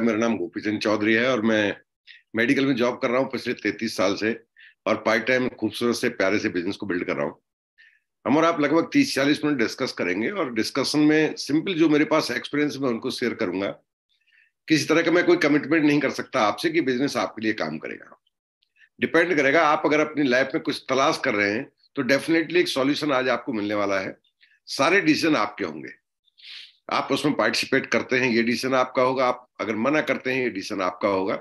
मेरा नाम गोपी चंद चौधरी है और मैं मेडिकल में जॉब कर रहा हूँ पिछले तैतीस साल से और पार्ट टाइम खूबसूरत से प्यारे से बिजनेस को बिल्ड कर रहा हूँ हम और आप लगभग तीस चालीस मिनट डिस्कस करेंगे और डिस्कशन में सिंपल जो मेरे पास एक्सपीरियंस मैं उनको शेयर करूंगा किसी तरह का मैं कोई कमिटमेंट नहीं कर सकता आपसे कि बिजनेस आपके लिए काम करेगा डिपेंड करेगा आप अगर अपनी लाइफ में कुछ तलाश कर रहे हैं तो डेफिनेटली एक सॉल्यूशन आज आपको मिलने वाला है सारे डिसीजन आपके होंगे आप उसमें पार्टिसिपेट करते हैं ये डिसीजन आपका होगा आप अगर मना करते हैं ये डिसीजन आपका होगा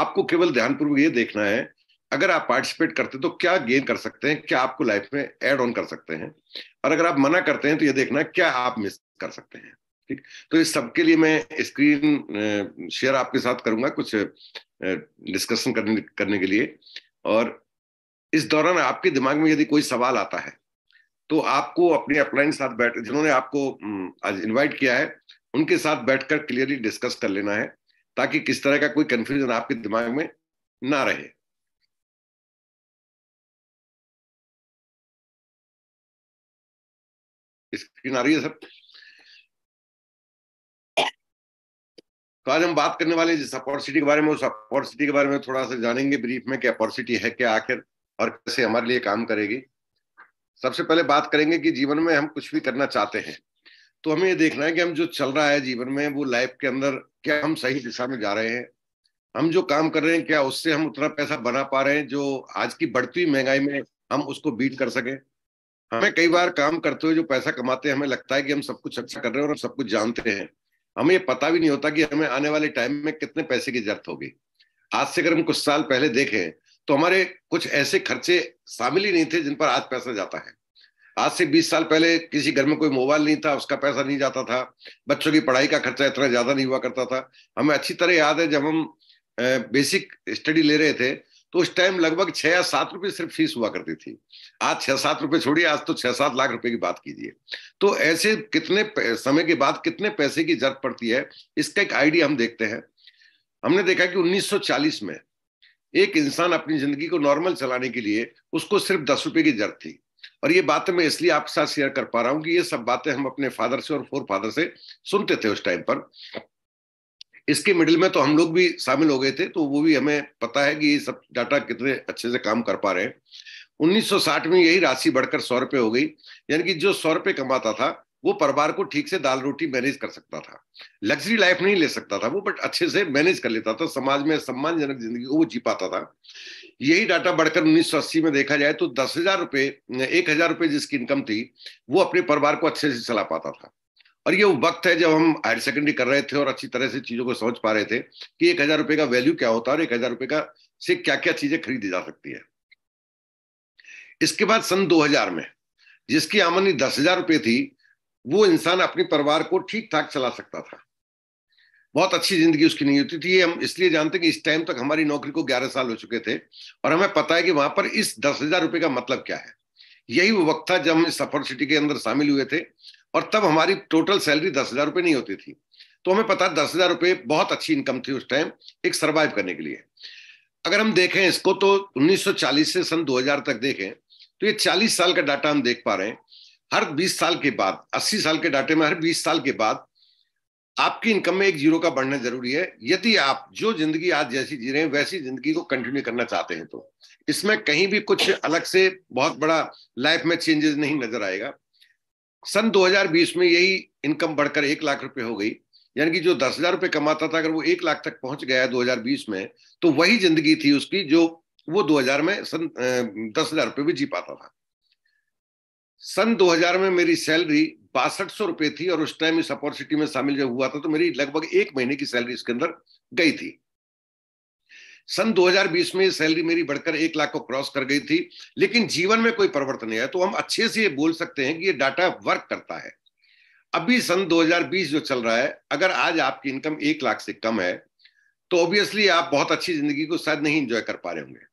आपको केवल ध्यानपूर्वक ये देखना है अगर आप पार्टिसिपेट करते तो क्या गेन कर सकते हैं क्या आपको लाइफ में एड ऑन कर सकते हैं और अगर आप मना करते हैं तो ये देखना क्या आप मिस कर सकते हैं ठीक तो इस सबके लिए मैं स्क्रीन शेयर आपके साथ करूंगा कुछ डिस्कशन करने करने के लिए और इस दौरान आपके दिमाग में यदि कोई सवाल आता है तो आपको अपने अपलाइन साथ बैठ जिन्होंने आपको आज इनवाइट किया है उनके साथ बैठकर क्लियरली डिस्कस कर लेना है ताकि किस तरह का कोई कंफ्यूजन आपके दिमाग में ना रहे स्क्रीन आ रही है सर तो आज हम बात करने वाले जिस अपॉर्चुनिटी के बारे में उस अपॉर्चुनिटी के बारे में थोड़ा सा जानेंगे ब्रीफ में कि अपॉर्चुनिटी है क्या आखिर और कैसे हमारे लिए काम करेगी सबसे पहले बात करेंगे कि जीवन में हम कुछ भी करना चाहते हैं तो हमें ये देखना है कि हम जो चल रहा है जीवन में वो लाइफ के अंदर क्या हम सही दिशा में जा रहे हैं हम जो काम कर रहे हैं क्या उससे हम उतना पैसा बना पा रहे हैं जो आज की बढ़ती महंगाई में हम उसको बीट कर सके हमें कई बार काम करते हुए जो पैसा कमाते हैं हमें लगता है कि हम सब कुछ अच्छा कर रहे हैं और हम सब कुछ जानते हैं हमें ये पता भी नहीं होता कि हमें आने वाले टाइम में कितने पैसे की जरूरत होगी आज से अगर हम कुछ साल पहले देखें तो हमारे कुछ ऐसे खर्चे शामिल ही नहीं थे जिन पर आज पैसा जाता है आज से 20 साल पहले किसी घर में कोई मोबाइल नहीं था उसका पैसा नहीं जाता था बच्चों की पढ़ाई का खर्चा इतना ज्यादा नहीं हुआ करता था हमें अच्छी तरह याद है जब हम बेसिक स्टडी ले रहे थे तो उस टाइम लगभग छह या सात रुपए सिर्फ फीस हुआ करती थी आज छह सात रुपए छोड़िए आज तो छह सात लाख रुपए की बात कीजिए तो ऐसे कितने समय के बाद कितने पैसे की जरूरत पड़ती है इसका एक आइडिया हम देखते हैं हमने देखा कि 1940 में एक इंसान अपनी जिंदगी को नॉर्मल चलाने के लिए उसको सिर्फ दस रुपए की जरूरत थी और ये बात मैं इसलिए आपके साथ शेयर कर पा रहा हूँ कि ये सब बातें हम अपने फादर से और फोर फादर से सुनते थे उस टाइम पर इसके मिडिल में तो हम लोग भी शामिल हो गए थे तो वो भी हमें पता है कि ये सब डाटा कितने अच्छे से काम कर पा रहे हैं 1960 में यही राशि बढ़कर सौ रुपये हो गई यानी कि जो सौ रुपये कमाता था वो परिवार को ठीक से दाल रोटी मैनेज कर सकता था लग्जरी लाइफ नहीं ले सकता था वो बट अच्छे से मैनेज कर लेता था समाज में सम्मानजनक जिंदगी को वो जी पाता था यही डाटा बढ़कर 1980 में देखा जाए तो दस हजार रुपये एक हजार रुपये जिसकी इनकम थी वो अपने परिवार को अच्छे से चला पाता था और ये वक्त है जब हम हायर सेकेंडरी कर रहे थे और अच्छी तरह से चीजों को समझ पा रहे थे कि एक हजार रुपये का वैल्यू क्या होता है और एक हजार रुपये का से क्या क्या चीजें खरीदी जा सकती है इसके बाद सन 2000 में जिसकी आमदनी दस हजार रुपये थी वो इंसान अपने परिवार को ठीक ठाक चला सकता था बहुत अच्छी जिंदगी उसकी नहीं होती थी हम इसलिए जानते कि इस टाइम तक हमारी नौकरी को 11 साल हो चुके थे और हमें पता है कि वहां पर इस दस हजार रुपए का मतलब क्या है यही वो वक्त था जब हम इस सफर सिटी के अंदर शामिल हुए थे और तब हमारी टोटल सैलरी दस हजार रुपये नहीं होती थी तो हमें पता दस हजार रुपये बहुत अच्छी इनकम थी उस टाइम एक सर्वाइव करने के लिए अगर हम देखें इसको तो 1940 से सन 2000 तक देखें तो ये 40 साल का डाटा हम देख पा रहे हैं हर 20 साल के बाद 80 साल के डाटे में हर 20 साल के बाद आपकी इनकम में एक जीरो का बढ़ना जरूरी है यदि आप जो जिंदगी आज जैसी जी रहे हैं वैसी जिंदगी को कंटिन्यू करना चाहते हैं तो इसमें कहीं भी कुछ अलग से बहुत बड़ा लाइफ में चेंजेस नहीं नजर आएगा सन 2020 में यही इनकम बढ़कर एक लाख रुपए हो गई यानी कि जो दस हजार रुपये कमाता था अगर वो एक लाख तक पहुंच गया बीस में तो वही जिंदगी थी उसकी जो वो हजार में सन दस हजार रुपये भी जी पाता था सन 2000 में मेरी सैलरी बासठ सौ रुपए थी और उस टाइम इस अपॉर्चुनिटी में शामिल जब हुआ था तो मेरी लगभग एक महीने की सैलरी इसके अंदर गई थी सन 2020 में सैलरी मेरी बढ़कर एक लाख को क्रॉस कर गई थी लेकिन जीवन में कोई परिवर्तन नहीं आया तो हम अच्छे से ये बोल सकते हैं कि ये डाटा वर्क करता है अभी सन 2020 जो चल रहा है अगर आज आपकी इनकम एक लाख से कम है तो ऑब्वियसली आप बहुत अच्छी जिंदगी को शायद नहीं इंजॉय कर पा रहे होंगे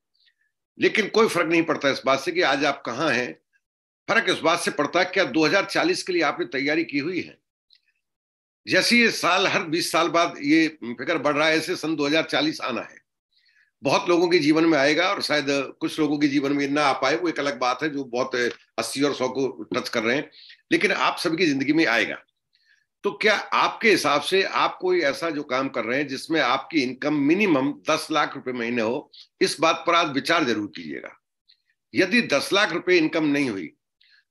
लेकिन कोई फर्क नहीं पड़ता इस बात से कि आज आप कहाँ हैं फर्क इस बात से पड़ता है क्या 2040 के लिए आपने तैयारी की हुई है जैसे ये साल हर 20 साल बाद ये फिक्र बढ़ रहा है ऐसे सन 2040 आना है बहुत लोगों के जीवन में आएगा और शायद कुछ लोगों के जीवन में ना आ पाए वो एक अलग बात है जो बहुत अस्सी और सौ को टच कर रहे हैं लेकिन आप सबकी जिंदगी में आएगा तो क्या आपके हिसाब से आप कोई ऐसा जो काम कर रहे हैं जिसमें आपकी इनकम मिनिमम दस लाख रुपए महीने हो इस बात पर आज विचार जरूर कीजिएगा यदि दस लाख रुपए इनकम नहीं हुई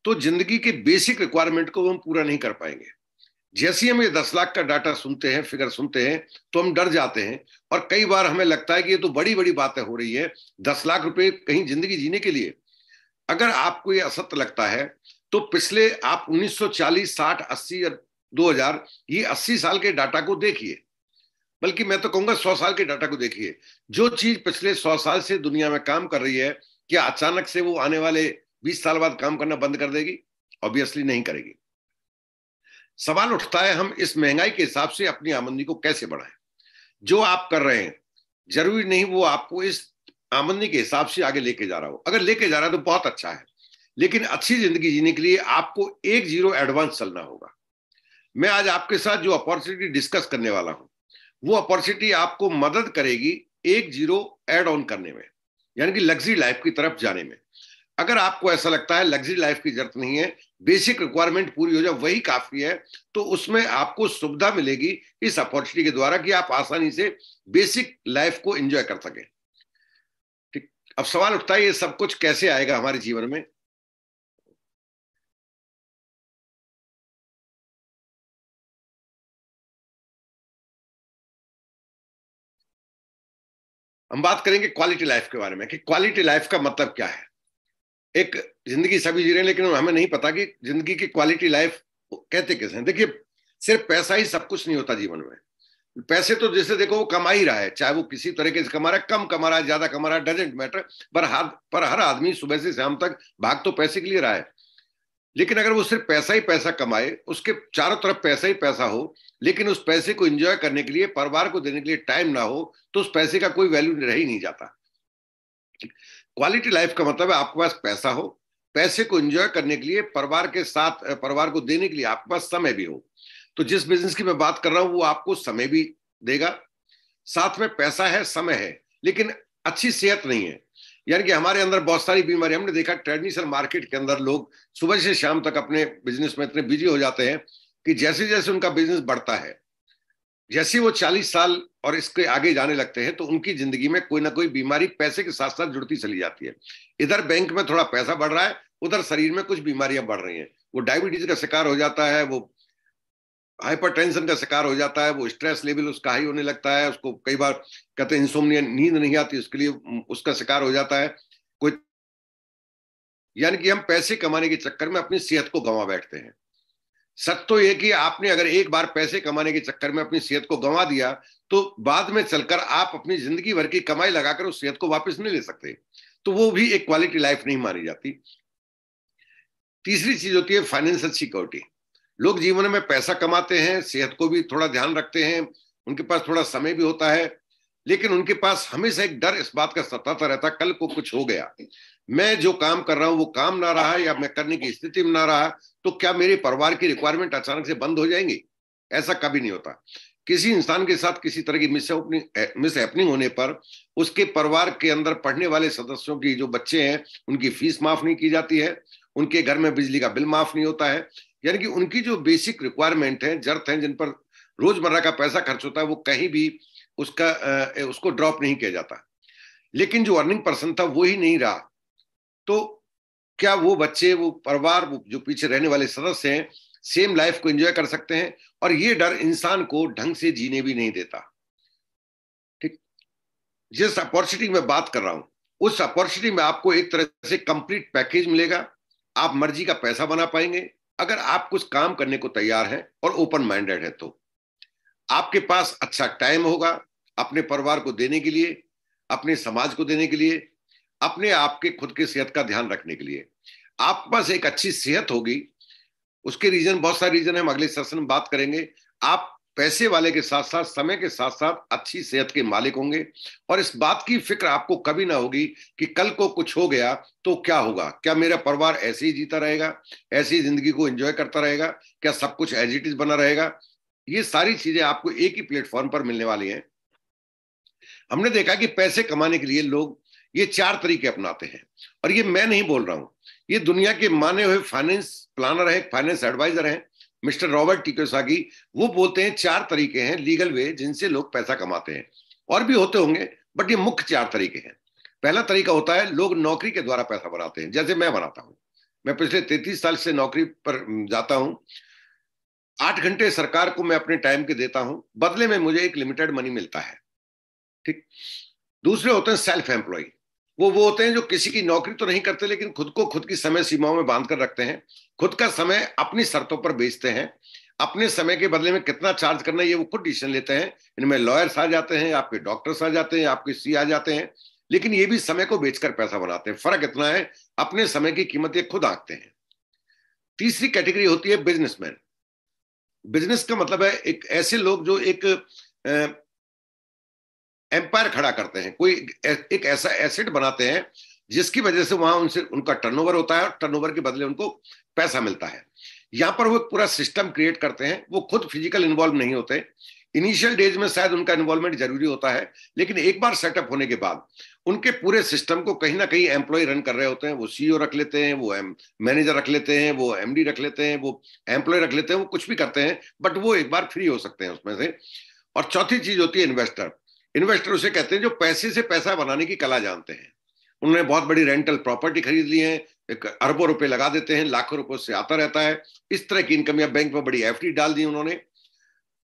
तो जिंदगी के बेसिक रिक्वायरमेंट को हम पूरा नहीं कर पाएंगे जैसे हम ये दस लाख का डाटा सुनते हैं फिगर सुनते हैं तो हम डर जाते हैं और कई बार हमें लगता है कि ये तो बड़ी बड़ी बातें हो रही है दस लाख रुपए कहीं जिंदगी जीने के लिए अगर आपको ये असत्य लगता है तो पिछले आप 1940, 60, 80 और 2000 ये 80 साल के डाटा को देखिए बल्कि मैं तो कहूंगा 100 साल के डाटा को देखिए जो चीज पिछले 100 साल से दुनिया में काम कर रही है क्या अचानक से वो आने वाले बीस साल बाद काम करना बंद कर देगी ऑब्वियसली नहीं करेगी सवाल उठता है हम इस महंगाई के हिसाब से अपनी आमदनी को कैसे बढ़ाएं जो आप कर रहे हैं जरूरी नहीं वो आपको इस आमदनी के हिसाब से आगे लेके जा रहा हो अगर लेके जा रहा है तो बहुत अच्छा है लेकिन अच्छी जिंदगी जीने के लिए आपको एक जीरो एडवांस चलना होगा मैं आज आपके साथ जो अपॉर्चुनिटी डिस्कस करने वाला हूं वो अपॉर्चुनिटी आपको मदद करेगी एक जीरो एड ऑन करने में यानी कि लग्जरी लाइफ की तरफ जाने में अगर आपको ऐसा लगता है लग्जरी लाइफ की जरूरत नहीं है बेसिक रिक्वायरमेंट पूरी हो जाए वही काफी है तो उसमें आपको सुविधा मिलेगी इस अपॉर्चुनिटी के द्वारा कि आप आसानी से बेसिक लाइफ को एंजॉय कर सके ठीक अब सवाल उठता है ये सब कुछ कैसे आएगा हमारे जीवन में हम बात करेंगे क्वालिटी लाइफ के बारे में कि क्वालिटी लाइफ का मतलब क्या है एक जिंदगी सभी जी रहे हैं लेकिन हमें नहीं पता कि जिंदगी की क्वालिटी लाइफ कहते किस हैं देखिए सिर्फ पैसा ही सब कुछ नहीं होता जीवन में पैसे तो जैसे देखो वो कमा ही रहा है चाहे वो किसी तरीके से कमा रहा है कम कमा रहा है ज्यादा कमा रहा है डजेंट मैटर पर हर पर हर आदमी सुबह से शाम तक भाग तो पैसे के लिए रहा है लेकिन अगर वो सिर्फ पैसा ही पैसा कमाए उसके चारों तरफ पैसा ही पैसा हो लेकिन उस पैसे को एंजॉय करने के लिए परिवार को देने के लिए टाइम ना हो तो उस पैसे का कोई वैल्यू रह ही नहीं जाता क्वालिटी लाइफ का मतलब है आपके पास पैसा हो पैसे को एंजॉय करने के लिए परिवार के साथ परिवार को देने के लिए आपके पास समय भी हो तो जिस बिजनेस की मैं बात कर रहा हूं वो आपको समय भी देगा साथ में पैसा है समय है लेकिन अच्छी सेहत नहीं है यानी कि हमारे अंदर बहुत सारी बीमारी हमने देखा ट्रेडिशनल मार्केट के अंदर लोग सुबह से शाम तक अपने बिजनेस में इतने बिजी हो जाते हैं कि जैसे जैसे उनका बिजनेस बढ़ता है जैसे वो चालीस साल और इसके आगे जाने लगते हैं तो उनकी जिंदगी में कोई ना कोई बीमारी पैसे के साथ साथ जुड़ती चली जाती है इधर बैंक में थोड़ा पैसा बढ़ रहा है उधर शरीर में कुछ बीमारियां बढ़ रही हैं वो डायबिटीज का शिकार हो जाता है वो हाइपरटेंशन का शिकार हो जाता है वो स्ट्रेस लेवल उसका हाई होने लगता है उसको कई बार कहते हैं इंसोमनिया नींद नहीं आती उसके लिए उसका शिकार हो जाता है कोई यानी कि हम पैसे कमाने के चक्कर में अपनी सेहत को गंवा बैठते हैं सच तो यह कि आपने अगर एक बार पैसे कमाने के चक्कर में अपनी सेहत को गंवा दिया तो बाद में चलकर आप अपनी जिंदगी भर की कमाई लगाकर उस सेहत को वापस नहीं ले सकते तो वो भी एक क्वालिटी लाइफ नहीं मानी जाती तीसरी चीज होती है फाइनेंशियल सिक्योरिटी लोग जीवन में पैसा कमाते हैं सेहत को भी थोड़ा ध्यान रखते हैं उनके पास थोड़ा समय भी होता है लेकिन उनके पास हमेशा एक डर इस बात का सताता रहता कल को कुछ हो गया मैं जो काम कर रहा हूं वो काम ना रहा या मैं करने की स्थिति में ना रहा तो क्या मेरे परिवार की रिक्वायरमेंट अचानक से बंद हो जाएंगी ऐसा कभी नहीं होता किसी इंसान के साथ किसी तरह की मिस हैपनिंग होने पर उसके परिवार के अंदर पढ़ने वाले सदस्यों की जो बच्चे हैं उनकी फीस माफ नहीं की जाती है उनके घर में बिजली का बिल माफ नहीं होता है यानी कि उनकी जो बेसिक रिक्वायरमेंट है जरूरत है जिन पर रोजमर्रा का पैसा खर्च होता है वो कहीं भी उसका उसको ड्रॉप नहीं किया जाता लेकिन जो अर्निंग पर्सन था वो ही नहीं रहा तो क्या वो बच्चे वो परिवार वो जो पीछे रहने वाले सदस्य हैं सेम लाइफ को एंजॉय कर सकते हैं और ये डर इंसान को ढंग से जीने भी नहीं देता ठीक जिस अपॉर्चुनिटी में बात कर रहा हूं उस अपॉर्चुनिटी में आपको एक तरह से कंप्लीट पैकेज मिलेगा आप मर्जी का पैसा बना पाएंगे अगर आप कुछ काम करने को तैयार हैं और ओपन माइंडेड है तो आपके पास अच्छा टाइम होगा अपने परिवार को देने के लिए अपने समाज को देने के लिए अपने आप के खुद की सेहत का ध्यान रखने के लिए आप पास एक अच्छी सेहत होगी उसके रीजन बहुत सारे रीजन है हम अगले सेशन में बात करेंगे आप पैसे वाले के साथ साथ समय के साथ साथ अच्छी सेहत के मालिक होंगे और इस बात की फिक्र आपको कभी ना होगी कि कल को कुछ हो गया तो क्या होगा क्या मेरा परिवार ऐसे ही जीता रहेगा ऐसी ही जिंदगी को एंजॉय करता रहेगा क्या सब कुछ एज इट इज बना रहेगा ये सारी चीजें आपको एक ही प्लेटफॉर्म पर मिलने वाली हैं हमने देखा कि पैसे कमाने के लिए लोग ये चार तरीके अपनाते हैं और ये मैं नहीं बोल रहा हूं ये दुनिया के माने हुए फाइनेंस प्लानर है फाइनेंस एडवाइजर है मिस्टर रॉबर्ट टिकोसागी वो बोलते हैं चार तरीके हैं लीगल वे जिनसे लोग पैसा कमाते हैं और भी होते होंगे बट ये मुख्य चार तरीके हैं पहला तरीका होता है लोग नौकरी के द्वारा पैसा बनाते हैं जैसे मैं बनाता हूं मैं पिछले तैतीस साल से नौकरी पर जाता हूं आठ घंटे सरकार को मैं अपने टाइम के देता हूं बदले में मुझे एक लिमिटेड मनी मिलता है ठीक दूसरे होते हैं सेल्फ एम्प्लॉय वो वो होते हैं जो किसी की नौकरी तो नहीं करते लेकिन खुद को खुद की समय सीमाओं में बांध कर रखते हैं खुद का समय अपनी शर्तों पर बेचते हैं अपने समय के बदले में कितना चार्ज करना है ये वो खुद डिसीजन लेते हैं इनमें लॉयर्स आ जाते हैं आपके डॉक्टर्स आ जाते हैं आपके सी आ जाते हैं लेकिन ये भी समय को बेचकर पैसा बनाते हैं फर्क इतना है अपने समय की कीमत ये खुद आंकते हैं तीसरी कैटेगरी होती है बिजनेसमैन बिजनेस का मतलब है एक ऐसे लोग जो एक एम्पायर खड़ा करते हैं कोई एक ऐसा एसेट बनाते हैं जिसकी वजह से वहां उनसे उनका टर्नओवर होता है और टर्नओवर के बदले उनको पैसा मिलता है यहां पर वो एक पूरा सिस्टम क्रिएट करते हैं वो खुद फिजिकल इन्वॉल्व नहीं होते इनिशियल डेज में शायद उनका इन्वॉल्वमेंट जरूरी होता है लेकिन एक बार सेटअप होने के बाद उनके पूरे सिस्टम को कहीं ना कहीं एम्प्लॉय रन कर रहे होते हैं वो सीईओ e रख लेते हैं वो एम मैनेजर रख लेते हैं वो एमडी रख लेते हैं वो एम्प्लॉय रख लेते हैं वो कुछ भी करते हैं बट वो एक बार फ्री हो सकते हैं उसमें से और चौथी चीज होती है इन्वेस्टर इन्वेस्टर उसे कहते हैं जो पैसे से पैसा बनाने की कला जानते हैं उन्होंने बहुत बड़ी रेंटल प्रॉपर्टी खरीद ली है एक अरबों रुपए लगा देते हैं लाखों रुपए से आता रहता है इस तरह की इनकम या बैंक में बड़ी एफ डाल दी उन्होंने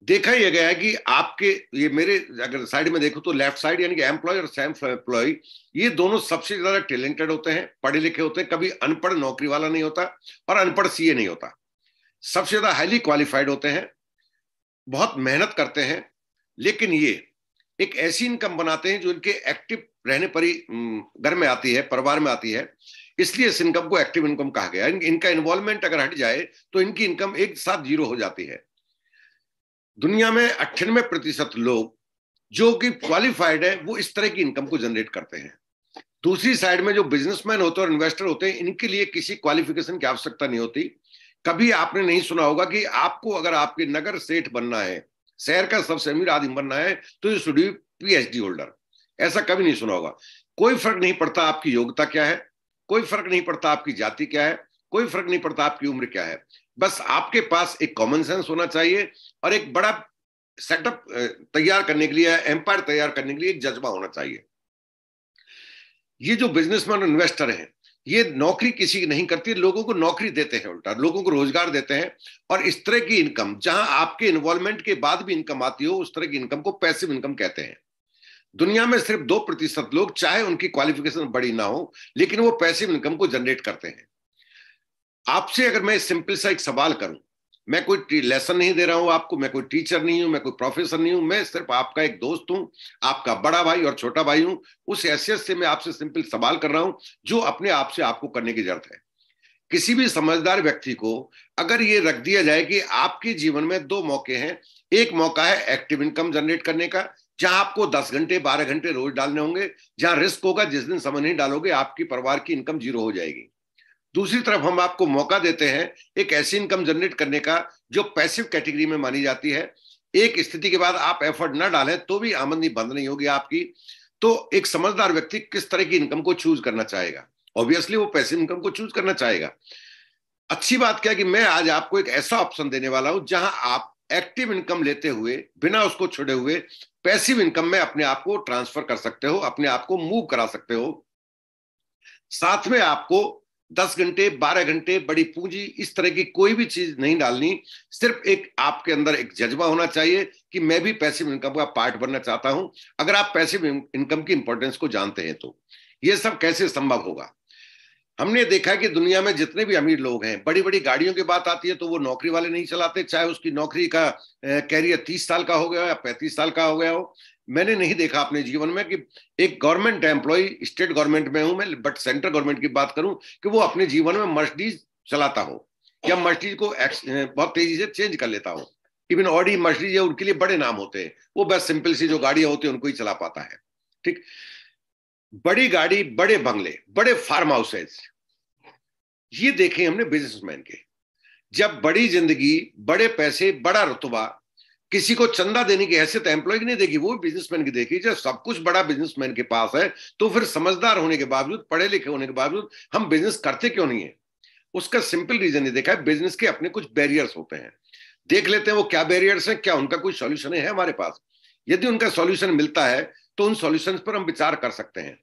देखा यह गया कि आपके ये मेरे अगर साइड में देखो तो लेफ्ट साइड यानी कि एम्प्लॉय और सेल्फ एम्प्लॉय ये दोनों सबसे ज्यादा टैलेंटेड होते हैं पढ़े लिखे होते हैं कभी अनपढ़ नौकरी वाला नहीं होता और अनपढ़ सीए नहीं होता सबसे ज्यादा हाईली क्वालिफाइड होते हैं बहुत मेहनत करते हैं लेकिन ये एक ऐसी इनकम बनाते हैं जो इनके एक्टिव रहने पर ही घर में आती है परिवार में आती है इसलिए इस इनकम को एक्टिव इनकम कहा गया इन, इनका इन्वॉल्वमेंट अगर हट जाए तो इनकी इनकम एक साथ जीरो हो जाती है दुनिया में अट्ठानवे प्रतिशत लोग जो कि क्वालिफाइड है वो इस तरह की इनकम को जनरेट करते हैं दूसरी साइड में जो बिजनेसमैन होते हैं और इन्वेस्टर होते हैं इनके लिए किसी क्वालिफिकेशन की आवश्यकता नहीं होती कभी आपने नहीं सुना होगा कि आपको अगर आपके नगर सेठ बनना है शहर का सबसे अमीर आदमी बनना है तो you should be PhD holder ऐसा कभी नहीं सुना होगा कोई फर्क नहीं पड़ता आपकी योग्यता क्या है कोई फर्क नहीं पड़ता आपकी जाति क्या है कोई फर्क नहीं पड़ता आपकी उम्र क्या है बस आपके पास एक कॉमन सेंस होना चाहिए और एक बड़ा सेटअप तैयार करने के लिए एम्पायर तैयार करने के लिए एक जज्बा होना चाहिए ये जो बिजनेसमैन इन्वेस्टर हैं ये नौकरी किसी की नहीं करती लोगों को नौकरी देते हैं उल्टा लोगों को रोजगार देते हैं और इस तरह की इनकम जहां आपके इन्वॉल्वमेंट के बाद भी इनकम आती हो उस तरह की इनकम को पैसिव इनकम कहते हैं दुनिया में सिर्फ दो प्रतिशत लोग चाहे उनकी क्वालिफिकेशन बड़ी ना हो लेकिन वो पैसिव इनकम को जनरेट करते हैं आपसे अगर मैं सिंपल सा एक सवाल करूं मैं कोई लेसन नहीं दे रहा हूं आपको मैं कोई टीचर नहीं हूं मैं कोई प्रोफेसर नहीं हूं मैं सिर्फ आपका एक दोस्त हूं आपका बड़ा भाई और छोटा भाई हूं उस हैसियत से मैं आपसे सिंपल सवाल कर रहा हूं जो अपने आप से आपको करने की जरूरत है किसी भी समझदार व्यक्ति को अगर ये रख दिया जाए कि आपके जीवन में दो मौके हैं एक मौका है एक्टिव इनकम जनरेट करने का जहां आपको 10 घंटे 12 घंटे रोज डालने होंगे जहां रिस्क होगा जिस दिन समय नहीं डालोगे आपकी परिवार की इनकम जीरो हो जाएगी दूसरी तरफ हम आपको मौका देते हैं एक ऐसी इनकम जनरेट करने का जो पैसिव कैटेगरी में मानी जाती है एक स्थिति के बाद आप एफर्ट ना डालें तो भी आमदनी बंद नहीं होगी आपकी तो एक समझदार व्यक्ति किस तरह की इनकम को चूज करना चाहेगा ऑब्वियसली वो पैसिव इनकम को चूज करना चाहेगा अच्छी बात क्या कि मैं आज आपको एक ऐसा ऑप्शन देने वाला हूं जहां आप एक्टिव इनकम लेते हुए बिना उसको छोड़े हुए पैसिव इनकम में अपने आप को ट्रांसफर कर सकते हो अपने आप को मूव करा सकते हो साथ में आपको दस घंटे बारह घंटे बड़ी पूंजी इस तरह की कोई भी चीज नहीं डालनी सिर्फ एक आपके अंदर एक जज्बा होना चाहिए कि मैं भी पैसिव इनकम का पार्ट बनना चाहता हूं अगर आप पैसिव इनकम की इंपॉर्टेंस को जानते हैं तो ये सब कैसे संभव होगा हमने देखा कि दुनिया में जितने भी अमीर लोग हैं बड़ी बड़ी गाड़ियों की बात आती है तो वो नौकरी वाले नहीं चलाते चाहे उसकी नौकरी का कैरियर तीस साल का हो गया हो या पैंतीस साल का हो गया हो मैंने नहीं देखा अपने जीवन में कि एक गवर्नमेंट एम्प्लॉय स्टेट गवर्नमेंट में हूं मैं बट सेंट्रल गवर्नमेंट की बात करूं कि वो अपने जीवन में मर्सडीज चलाता हो या मर्सडीज को बहुत तेजी से चेंज कर लेता हो इवन ऑडी मर्सडीज या उनके लिए बड़े नाम होते हैं वो बस सिंपल सी जो गाड़ियां होती है उनको ही चला पाता है ठीक बड़ी गाड़ी बड़े बंगले बड़े फार्म हाउसेज ये देखे हमने बिजनेसमैन के जब बड़ी जिंदगी बड़े पैसे बड़ा रुतबा किसी को चंदा देने की हैसियत एम्प्लॉय की नहीं देखी वो बिजनेसमैन की देखी जब सब कुछ बड़ा बिजनेसमैन के पास है तो फिर समझदार होने के बावजूद पढ़े लिखे होने के बावजूद हम बिजनेस करते क्यों नहीं है उसका सिंपल रीजन ये देखा है बिजनेस के अपने कुछ बैरियर्स होते हैं देख लेते हैं वो क्या बैरियर्स हैं क्या उनका कोई सोल्यूशन है हमारे पास यदि उनका सोल्यूशन मिलता है तो उन सोल्यूशन पर हम विचार कर सकते हैं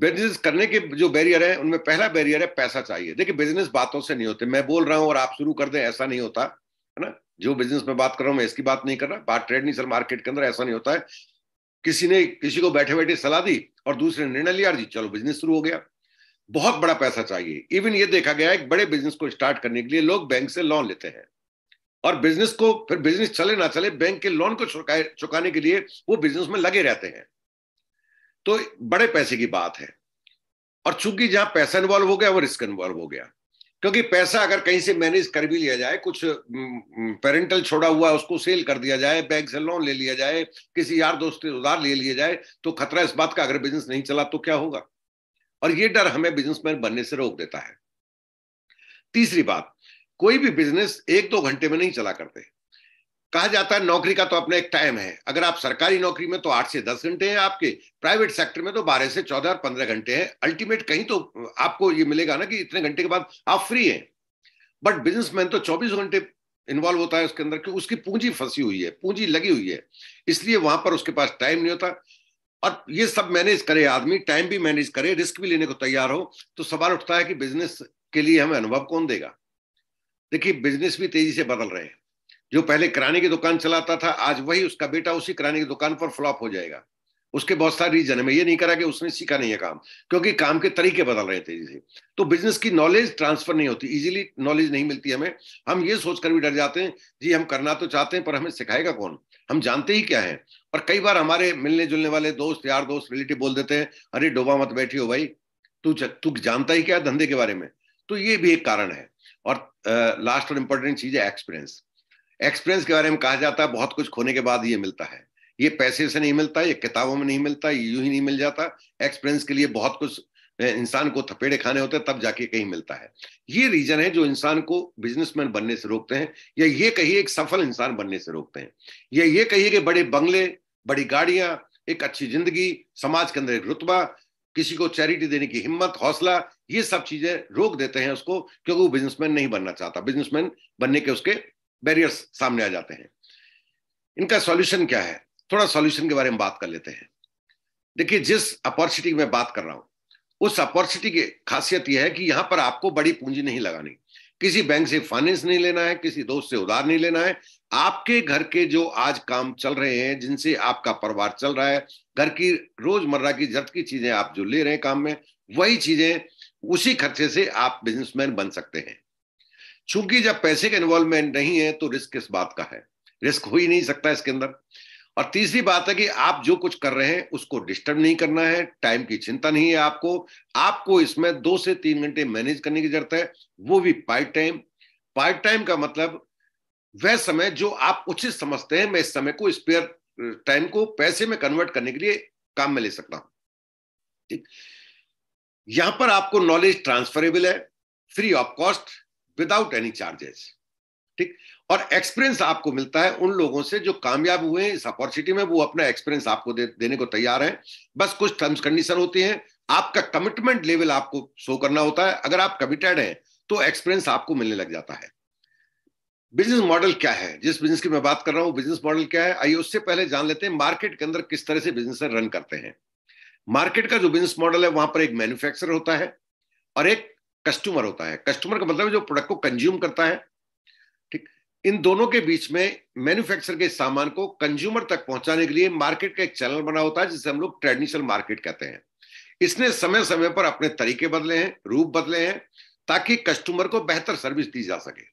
बिजनेस करने के जो बैरियर है उनमें पहला बैरियर है पैसा चाहिए देखिए बिजनेस बातों से नहीं होते मैं बोल रहा हूं और आप शुरू कर दें ऐसा नहीं होता है ना जो बिजनेस में बात कर रहा हूं मैं इसकी बात नहीं कर रहा बात ट्रेड नहीं सर मार्केट के अंदर ऐसा नहीं होता है किसी ने किसी को बैठे बैठे सलाह दी और दूसरे ने निर्णय लिया जी चलो बिजनेस शुरू हो गया बहुत बड़ा पैसा चाहिए इवन ये देखा गया है बड़े बिजनेस को स्टार्ट करने के लिए लोग बैंक से लोन लेते हैं और बिजनेस को फिर बिजनेस चले ना चले बैंक के लोन को चुकाने के लिए वो बिजनेस में लगे रहते हैं तो बड़े पैसे की बात है और चूंकि जहां पैसा इन्वॉल्व हो गया वो रिस्क इन्वॉल्व हो गया क्योंकि पैसा अगर कहीं से मैनेज कर भी लिया जाए कुछ पेरेंटल छोड़ा हुआ उसको सेल कर दिया जाए बैंक से लोन ले लिया जाए किसी यार दोस्त से उधार ले लिया जाए तो खतरा इस बात का अगर बिजनेस नहीं चला तो क्या होगा और ये डर हमें बिजनेसमैन बनने से रोक देता है तीसरी बात कोई भी बिजनेस एक दो घंटे में नहीं चला करते कहा जाता है नौकरी का तो अपना एक टाइम है अगर आप सरकारी नौकरी में तो आठ से दस घंटे हैं आपके प्राइवेट सेक्टर में तो बारह से चौदह और पंद्रह घंटे हैं अल्टीमेट कहीं तो आपको ये मिलेगा ना कि इतने घंटे के बाद आप फ्री हैं बट बिजनेसमैन तो चौबीस घंटे इन्वॉल्व होता है उसके अंदर क्योंकि उसकी पूंजी फंसी हुई है पूंजी लगी हुई है इसलिए वहां पर उसके पास टाइम नहीं होता और ये सब मैनेज करे आदमी टाइम भी मैनेज करे रिस्क भी लेने को तैयार हो तो सवाल उठता है कि बिजनेस के लिए हमें अनुभव कौन देगा देखिए बिजनेस भी तेजी से बदल रहे हैं जो पहले किराने की दुकान चलाता था आज वही उसका बेटा उसी किराने की दुकान पर फ्लॉप हो जाएगा उसके बहुत सारे रीजन है मैं ये नहीं करा कि उसने सीखा नहीं है काम क्योंकि काम के तरीके बदल रहे थे जिसे तो बिजनेस की नॉलेज ट्रांसफर नहीं होती इजीली नॉलेज नहीं मिलती हमें हम ये सोचकर भी डर जाते हैं जी हम करना तो चाहते हैं पर हमें सिखाएगा कौन हम जानते ही क्या है और कई बार हमारे मिलने जुलने वाले दोस्त यार दोस्त रिलेटिव बोल देते हैं अरे डोबा मत बैठी हो भाई तू तू जानता ही क्या धंधे के बारे में तो ये भी एक कारण है और लास्ट और इम्पोर्टेंट चीज है एक्सपीरियंस एक्सपीरियंस के बारे में कहा जाता है बहुत कुछ खोने के बाद ये मिलता है ये पैसे से नहीं मिलता ये किताबों में नहीं मिलता ये यूं ही नहीं मिल जाता एक्सपीरियंस के लिए बहुत कुछ इंसान को थपेड़े खाने होते हैं तब जाके कहीं मिलता है ये रीजन है जो इंसान को बिजनेसमैन बनने से रोकते हैं या ये कहिए एक सफल इंसान बनने से रोकते हैं या ये कहिए कि बड़े बंगले बड़ी गाड़ियां एक अच्छी जिंदगी समाज के अंदर एक रुतबा किसी को चैरिटी देने की हिम्मत हौसला ये सब चीजें रोक देते हैं उसको क्योंकि वो बिजनेसमैन नहीं बनना चाहता बिजनेसमैन बनने के उसके बैरियर्स सामने आ जाते हैं इनका सॉल्यूशन क्या है थोड़ा सॉल्यूशन के बारे में बात कर लेते हैं देखिए जिस अपॉर्चुनिटी में बात कर रहा हूं उस अपॉर्चुनिटी की खासियत यह है कि यहां पर आपको बड़ी पूंजी नहीं लगानी किसी बैंक से फाइनेंस नहीं लेना है किसी दोस्त से उधार नहीं लेना है आपके घर के जो आज काम चल रहे हैं जिनसे आपका परिवार चल रहा है घर की रोजमर्रा की जरूरत की चीजें आप जो ले रहे हैं काम में वही चीजें उसी खर्चे से आप बिजनेसमैन बन सकते हैं चूंकि जब पैसे का इन्वॉल्वमेंट नहीं है तो रिस्क किस बात का है रिस्क हो ही नहीं सकता इसके अंदर और तीसरी बात है कि आप जो कुछ कर रहे हैं उसको डिस्टर्ब नहीं करना है टाइम की चिंता नहीं है आपको आपको इसमें दो से तीन घंटे मैनेज करने की जरूरत है वो भी पार्ट टाइम पार्ट टाइम का मतलब वह समय जो आप उचित समझते हैं मैं इस समय को स्पेयर टाइम को पैसे में कन्वर्ट करने के लिए काम में ले सकता हूं ठीक यहां पर आपको नॉलेज ट्रांसफरेबल है free of cost without any charges ठीक और एक्सपीरियंस आपको मिलता है उन लोगों से जो कामयाब हुए इस अपॉर्चुनिटी में वो अपना एक्सपीरियंस आपको दे, देने को तैयार हैं बस कुछ टर्म्स कंडीशन होती हैं आपका कमिटमेंट लेवल आपको शो करना होता है अगर आप कमिटेड हैं तो एक्सपीरियंस आपको मिलने लग जाता है बिजनेस मॉडल क्या है जिस बिजनेस की मैं बात कर रहा हूं बिजनेस मॉडल क्या है आइए उससे पहले जान लेते हैं मार्केट के अंदर किस तरह से बिजनेस रन करते हैं मार्केट का जो बिजनेस मॉडल है वहां पर एक मैन्युफैक्चरर होता है और एक कस्टमर होता है कस्टमर का मतलब जो प्रोडक्ट को कंज्यूम करता है ठीक इन दोनों के बीच में मैन्युफैक्चर के सामान को कंज्यूमर तक पहुंचाने के लिए मार्केट का एक चैनल बना होता है जिसे हम लोग ट्रेडिशनल मार्केट कहते हैं इसने समय समय पर अपने तरीके बदले हैं रूप बदले हैं ताकि कस्टमर को बेहतर सर्विस दी जा सके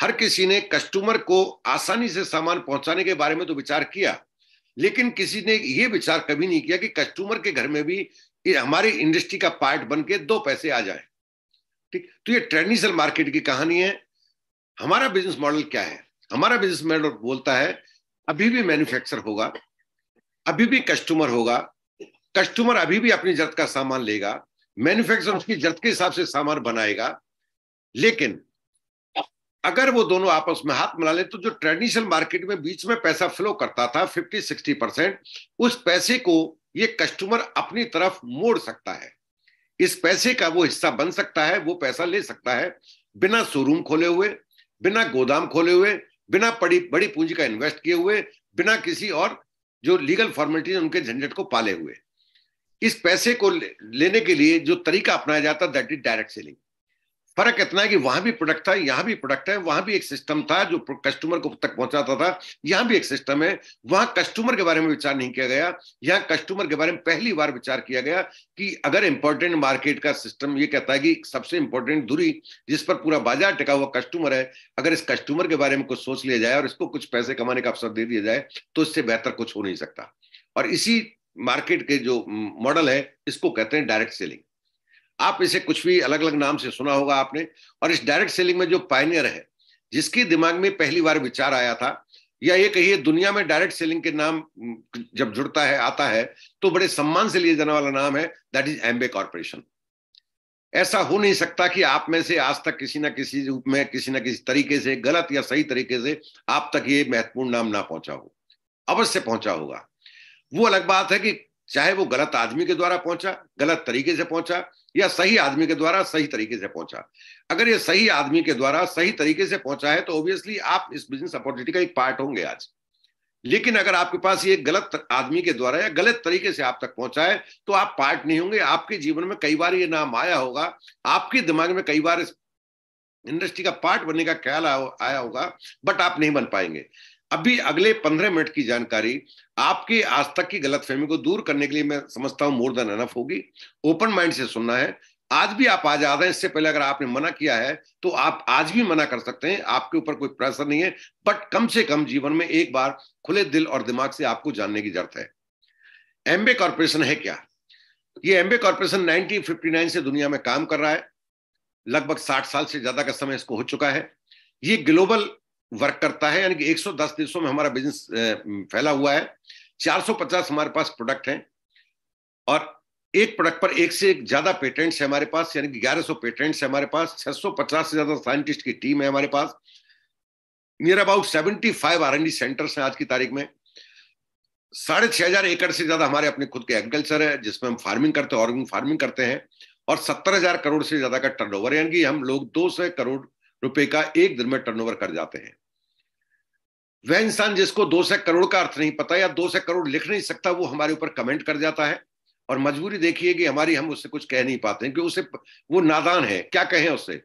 हर किसी ने कस्टमर को आसानी से सामान पहुंचाने के बारे में तो विचार किया लेकिन किसी ने यह विचार कभी नहीं किया कि कस्टमर के घर में भी हमारी इंडस्ट्री का पार्ट बन के दो पैसे आ जाए ठीक तो ये ट्रेडिशनल मार्केट की कहानी है हमारा बिजनेस मॉडल क्या है हमारा बिजनेस मॉडल बोलता है अभी भी मैन्युफैक्चर होगा अभी भी कस्टमर होगा कस्टमर अभी भी अपनी जरूरत का सामान लेगा मैन्युफैक्चर उसकी जरूरत के हिसाब से सामान बनाएगा लेकिन अगर वो दोनों आपस में हाथ मिला ले तो जो ट्रेडिशनल मार्केट में बीच में पैसा फ्लो करता था 50-60 परसेंट उस पैसे को ये कस्टमर अपनी तरफ मोड़ सकता है इस पैसे का वो हिस्सा बन सकता है वो पैसा ले सकता है बिना शोरूम खोले हुए बिना गोदाम खोले हुए बिना बड़ी बड़ी पूंजी का इन्वेस्ट किए हुए बिना किसी और जो लीगल फॉर्मेलिटीज उनके झंझट को पाले हुए इस पैसे को लेने के लिए जो तरीका अपनाया जाता है दैट इज डायरेक्ट सेलिंग फर्क इतना है कि वहां भी प्रोडक्ट था यहाँ भी प्रोडक्ट है वहां भी एक सिस्टम था जो कस्टमर को तक पहुंचाता था यहाँ भी एक सिस्टम है वहां कस्टमर के बारे में विचार नहीं किया गया यहाँ कस्टमर के बारे में पहली बार विचार किया गया कि अगर इंपॉर्टेंट मार्केट का सिस्टम ये कहता है कि सबसे इंपॉर्टेंट दूरी जिस पर पूरा बाजार टिका हुआ कस्टमर है अगर इस कस्टमर के बारे में कुछ सोच लिया जाए और इसको कुछ पैसे कमाने का अवसर दे दिया जाए तो इससे बेहतर कुछ हो नहीं सकता और इसी मार्केट के जो मॉडल है इसको कहते हैं डायरेक्ट सेलिंग आप इसे कुछ भी अलग अलग नाम से सुना होगा आपने और इस डायरेक्ट सेलिंग में जो पाइनियर है जिसकी दिमाग में पहली बार विचार आया था या ये कहिए दुनिया में डायरेक्ट सेलिंग के नाम जब जुड़ता है आता है तो बड़े सम्मान से लिए जाने वाला नाम है दैट इज एम्बे कॉरपोरेशन ऐसा हो नहीं सकता कि आप में से आज तक किसी ना किसी रूप में किसी ना किसी तरीके से गलत या सही तरीके से आप तक ये महत्वपूर्ण नाम ना पहुंचा हो अवश्य पहुंचा होगा वो अलग बात है कि चाहे वो गलत आदमी के द्वारा पहुंचा गलत तरीके से पहुंचा या सही आदमी के द्वारा सही तरीके से पहुंचा अगर ये सही आदमी के द्वारा सही तरीके से पहुंचा है तो ऑब्वियसली आप इस बिजनेस अपॉर्चुनिटी का एक पार्ट होंगे आज लेकिन अगर आपके पास ये गलत आदमी के द्वारा या गलत तरीके से आप तक पहुंचा है तो आप पार्ट नहीं होंगे आपके जीवन में कई बार ये नाम आया होगा आपके दिमाग में कई बार इस इंडस्ट्री का पार्ट बनने का ख्याल आया होगा बट आप नहीं बन पाएंगे अभी अगले पंद्रह मिनट की जानकारी आपकी आज तक की गलतफहमी को दूर करने के लिए मैं समझता हूं मोर देन अनफ होगी ओपन माइंड से सुनना है आज भी आप आ रहे हैं इससे पहले अगर आपने मना किया है तो आप आज भी मना कर सकते हैं आपके ऊपर कोई प्रेशर नहीं है बट कम से कम जीवन में एक बार खुले दिल और दिमाग से आपको जानने की जरूरत है एम्बे कॉरपोरेशन है क्या ये एम्बे कॉरपोरेशन 1959 से दुनिया में काम कर रहा है लगभग 60 साल से ज्यादा का समय इसको हो चुका है ये ग्लोबल वर्क करता है यानी कि 110 देशों में हमारा बिजनेस फैला हुआ है 450 हमारे पास प्रोडक्ट हैं और एक प्रोडक्ट पर एक से एक ज्यादा पेटेंट्स है हमारे पास यानी कि 1100 पेटेंट्स है हमारे पास 650 से ज्यादा साइंटिस्ट की टीम है हमारे पास near about seventy five R and D centres हैं आज की तारीख में साढ़े छह हजार एकड़ से ज्यादा हमारे अपने खुद के एग्रीकल्चर है जिसमें हम फार्मिंग करते हैं ऑर्गेनिक फार्मिंग करते हैं और सत्तर हजार करोड़ से ज्यादा का टर्नओवर यानी कि हम लोग दो सौ करोड़ रुपए का एक दिन में टर्नओवर कर जाते हैं वह इंसान जिसको दो सौ करोड़ का अर्थ नहीं पता या दो सौ करोड़ लिख नहीं सकता वो हमारे ऊपर कमेंट कर जाता है और मजबूरी देखिए कि हमारी हम उससे कुछ कह नहीं पाते हैं कि उसे वो नादान है क्या कहें उससे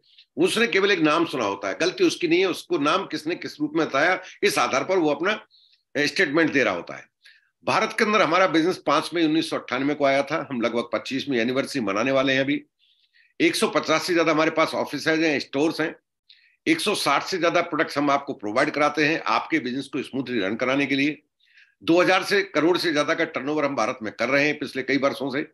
उसने केवल एक नाम सुना होता है गलती उसकी नहीं है उसको नाम किसने किस रूप में बताया इस आधार पर वो अपना स्टेटमेंट दे रहा होता है भारत के अंदर हमारा बिजनेस पांच मई उन्नीस को आया था हम लगभग पच्चीसवीं एनिवर्सरी मनाने वाले हैं अभी एक से ज्यादा हमारे पास ऑफिस हैं स्टोर्स हैं 160 से ज्यादा प्रोडक्ट्स हम आपको प्रोवाइड कराते हैं आपके बिजनेस को स्मूथली रन कराने के लिए 2000 से करोड़ से ज्यादा का टर्नओवर हम भारत में कर रहे हैं पिछले कई वर्षों से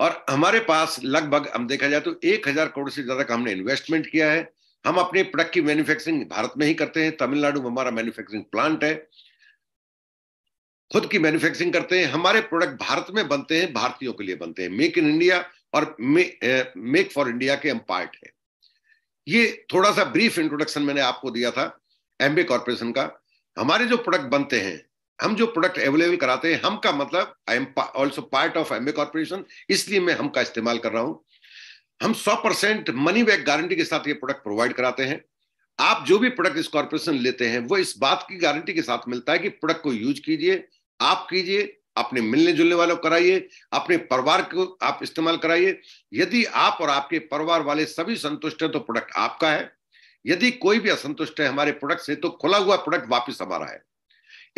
और हमारे पास लगभग हम देखा जाए तो 1000 करोड़ से ज्यादा का हमने इन्वेस्टमेंट किया है हम अपने प्रोडक्ट की मैन्युफैक्चरिंग भारत में ही करते हैं तमिलनाडु में हमारा मैन्युफैक्चरिंग प्लांट है खुद की मैन्युफैक्चरिंग करते हैं हमारे प्रोडक्ट भारत में बनते हैं भारतीयों के लिए बनते हैं मेक इन इंडिया और मेक फॉर इंडिया के हम पार्ट हैं ये थोड़ा सा ब्रीफ इंट्रोडक्शन मैंने आपको दिया था एमबे कॉरपोरेशन का हमारे जो प्रोडक्ट बनते हैं हम जो प्रोडक्ट अवेलेबल कराते हैं हम का मतलब I am also part of M corporation इसलिए मैं हम का इस्तेमाल कर रहा हूं हम 100 परसेंट मनी बैक गारंटी के साथ ये प्रोडक्ट प्रोवाइड कराते हैं आप जो भी प्रोडक्ट इस कॉरपोरेशन लेते हैं वो इस बात की गारंटी के साथ मिलता है कि प्रोडक्ट को यूज कीजिए आप कीजिए अपने मिलने जुलने वालों कराइए अपने परिवार को आप इस्तेमाल कराइए यदि आप और आपके परिवार वाले सभी संतुष्ट हैं तो प्रोडक्ट आपका है यदि कोई भी असंतुष्ट है हमारे प्रोडक्ट से तो खुला हुआ प्रोडक्ट वापस हमारा है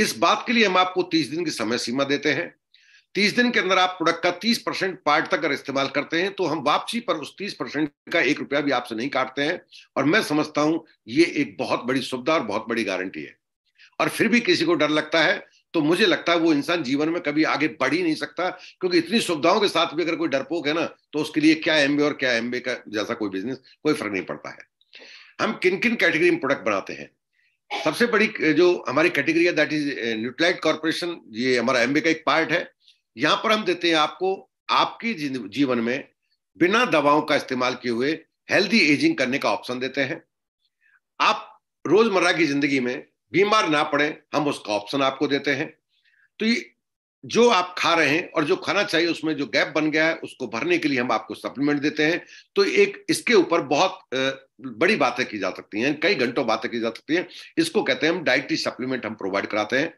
इस बात के लिए हम आपको तीस दिन की समय सीमा देते हैं तीस दिन के अंदर आप प्रोडक्ट का तीस परसेंट पार्ट तक अगर इस्तेमाल करते हैं तो हम वापसी पर उस तीस परसेंट का एक रुपया भी आपसे नहीं काटते हैं और मैं समझता हूं ये एक बहुत बड़ी सुविधा और बहुत बड़ी गारंटी है और फिर भी किसी को डर लगता है तो मुझे लगता है वो इंसान जीवन में कभी आगे बढ़ ही नहीं सकता क्योंकि इतनी सुविधाओं के साथ भी अगर कोई डरपोक है ना तो उसके लिए क्या एमबे और क्या एमबे का जैसा कोई बिजनेस कोई फर्क नहीं पड़ता है हम किन किन कैटेगरी में प्रोडक्ट बनाते हैं सबसे बड़ी जो हमारी कैटेगरी है दैट इज न्यूट्राइट कॉरपोरेशन ये हमारा एमबे का एक पार्ट है यहां पर हम देते हैं आपको आपकी जीवन में बिना दवाओं का इस्तेमाल किए हुए हेल्दी एजिंग करने का ऑप्शन देते हैं आप रोजमर्रा की जिंदगी में बीमार ना पड़े हम उसका ऑप्शन आपको देते हैं तो ये जो आप खा रहे हैं और जो खाना चाहिए उसमें जो गैप बन गया है उसको भरने के लिए हम आपको सप्लीमेंट देते हैं तो एक इसके ऊपर बहुत बड़ी बातें की जा सकती हैं कई घंटों बातें की जा सकती हैं इसको कहते हैं हम डाइटरी सप्लीमेंट हम प्रोवाइड कराते हैं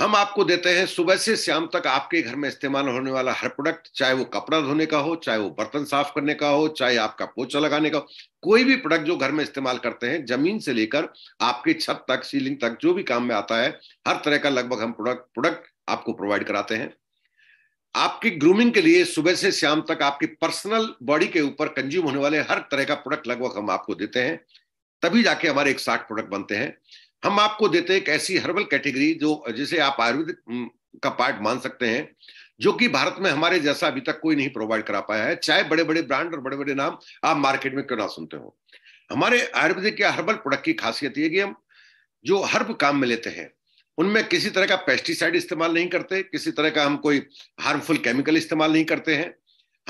हम आपको देते हैं सुबह से शाम तक आपके घर में इस्तेमाल होने वाला हर प्रोडक्ट चाहे वो कपड़ा धोने का हो चाहे वो बर्तन साफ करने का हो चाहे आपका पोचा लगाने का हो कोई भी प्रोडक्ट जो घर में इस्तेमाल करते हैं जमीन से लेकर आपके छत तक सीलिंग तक जो भी काम में आता है हर तरह का लगभग हम प्रोडक्ट प्रोडक्ट आपको प्रोवाइड कराते हैं आपकी ग्रूमिंग के लिए सुबह से शाम तक आपके पर्सनल बॉडी के ऊपर कंज्यूम होने वाले हर तरह का प्रोडक्ट लगभग हम आपको देते हैं तभी जाके हमारे एक साठ प्रोडक्ट बनते हैं हम आपको देते हैं एक ऐसी हर्बल कैटेगरी जो जिसे आप आयुर्वेद का पार्ट मान सकते हैं जो कि भारत में हमारे जैसा अभी तक कोई नहीं प्रोवाइड करा पाया है चाहे बड़े बड़े ब्रांड और बड़े बड़े नाम आप मार्केट में क्यों ना सुनते हो हमारे आयुर्वेदिक या हर्बल प्रोडक्ट की खासियत ये कि हम जो हर्ब काम में लेते हैं उनमें किसी तरह का पेस्टिसाइड इस्तेमाल नहीं करते किसी तरह का हम कोई हार्मफुल केमिकल इस्तेमाल नहीं करते हैं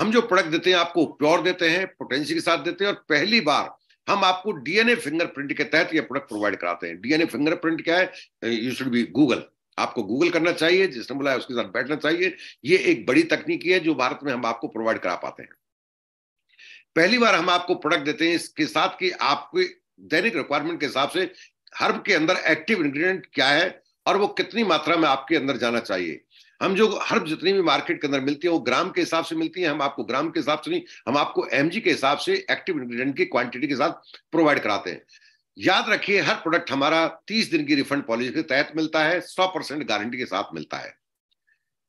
हम जो प्रोडक्ट देते हैं आपको प्योर देते हैं पोटेंशियल के साथ देते हैं और पहली बार हम आपको डीएनए फिंगरप्रिंट के तहत ये प्रोडक्ट प्रोवाइड कराते हैं डीएनए फिंगरप्रिंट क्या है यू शुड बी गूगल आपको गूगल करना चाहिए जिसने बोला उसके साथ बैठना चाहिए ये एक बड़ी तकनीकी है जो भारत में हम आपको प्रोवाइड करा पाते हैं पहली बार हम आपको प्रोडक्ट देते हैं इसके साथ कि आपके दैनिक रिक्वायरमेंट के हिसाब से हर्ब के अंदर एक्टिव इंग्रेडिएंट क्या है और वो कितनी मात्रा में आपके अंदर जाना चाहिए हम जो हर जितनी भी मार्केट के अंदर मिलती है वो ग्राम के हिसाब से मिलती है हम आपको ग्राम के हिसाब से नहीं हम आपको एम के हिसाब से एक्टिव इंग्रीडियंट की क्वांटिटी के साथ प्रोवाइड कराते हैं याद रखिए हर प्रोडक्ट हमारा तीस दिन की रिफंड पॉलिसी के तहत मिलता है सौ परसेंट गारंटी के साथ मिलता है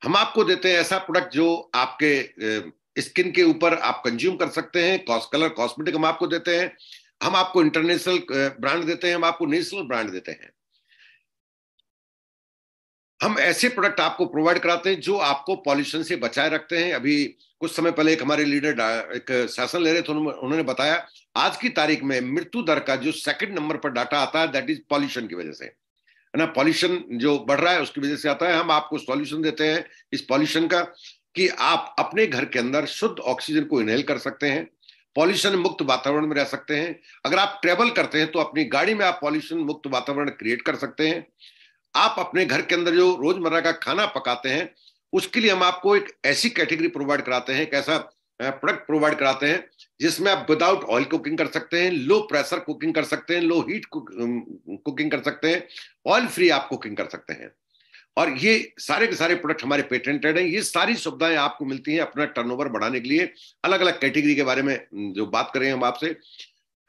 हम आपको देते हैं ऐसा प्रोडक्ट जो आपके स्किन के ऊपर आप कंज्यूम कर सकते हैं कॉस्ट कलर कॉस्मेटिक हम आपको देते हैं हम आपको इंटरनेशनल ब्रांड देते हैं हम आपको नेशनल ब्रांड देते हैं हम ऐसे प्रोडक्ट आपको प्रोवाइड कराते हैं जो आपको पॉल्यूशन से बचाए रखते हैं अभी कुछ समय पहले एक हमारे लीडर एक शासन ले रहे थे उन्होंने बताया आज की तारीख में मृत्यु दर का जो सेकंड नंबर पर डाटा आता है दैट इज पॉल्यूशन की वजह से है ना पॉल्यूशन जो बढ़ रहा है उसकी वजह से आता है हम आपको सॉल्यूशन देते हैं इस पॉल्यूशन का कि आप अपने घर के अंदर शुद्ध ऑक्सीजन को इनहेल कर सकते हैं पॉल्यूशन मुक्त वातावरण में रह सकते हैं अगर आप ट्रेवल करते हैं तो अपनी गाड़ी में आप पॉल्यूशन मुक्त वातावरण क्रिएट कर सकते हैं आप अपने घर के अंदर जो रोजमर्रा का खाना पकाते हैं उसके लिए हम आपको एक ऐसी कैटेगरी प्रोवाइड कराते हैं एक ऐसा प्रोडक्ट प्रोवाइड कराते हैं जिसमें आप विदाउट ऑयल कुकिंग कर सकते हैं लो प्रेशर कुकिंग कर सकते हैं लो हीट कुकिंग कर सकते हैं ऑयल फ्री आप कुकिंग कर सकते हैं और ये सारे के सारे प्रोडक्ट हमारे पेटेंटेड हैं ये सारी सुविधाएं आपको मिलती हैं अपना टर्नओवर बढ़ाने के लिए अलग अलग कैटेगरी के बारे में जो बात करें हम आपसे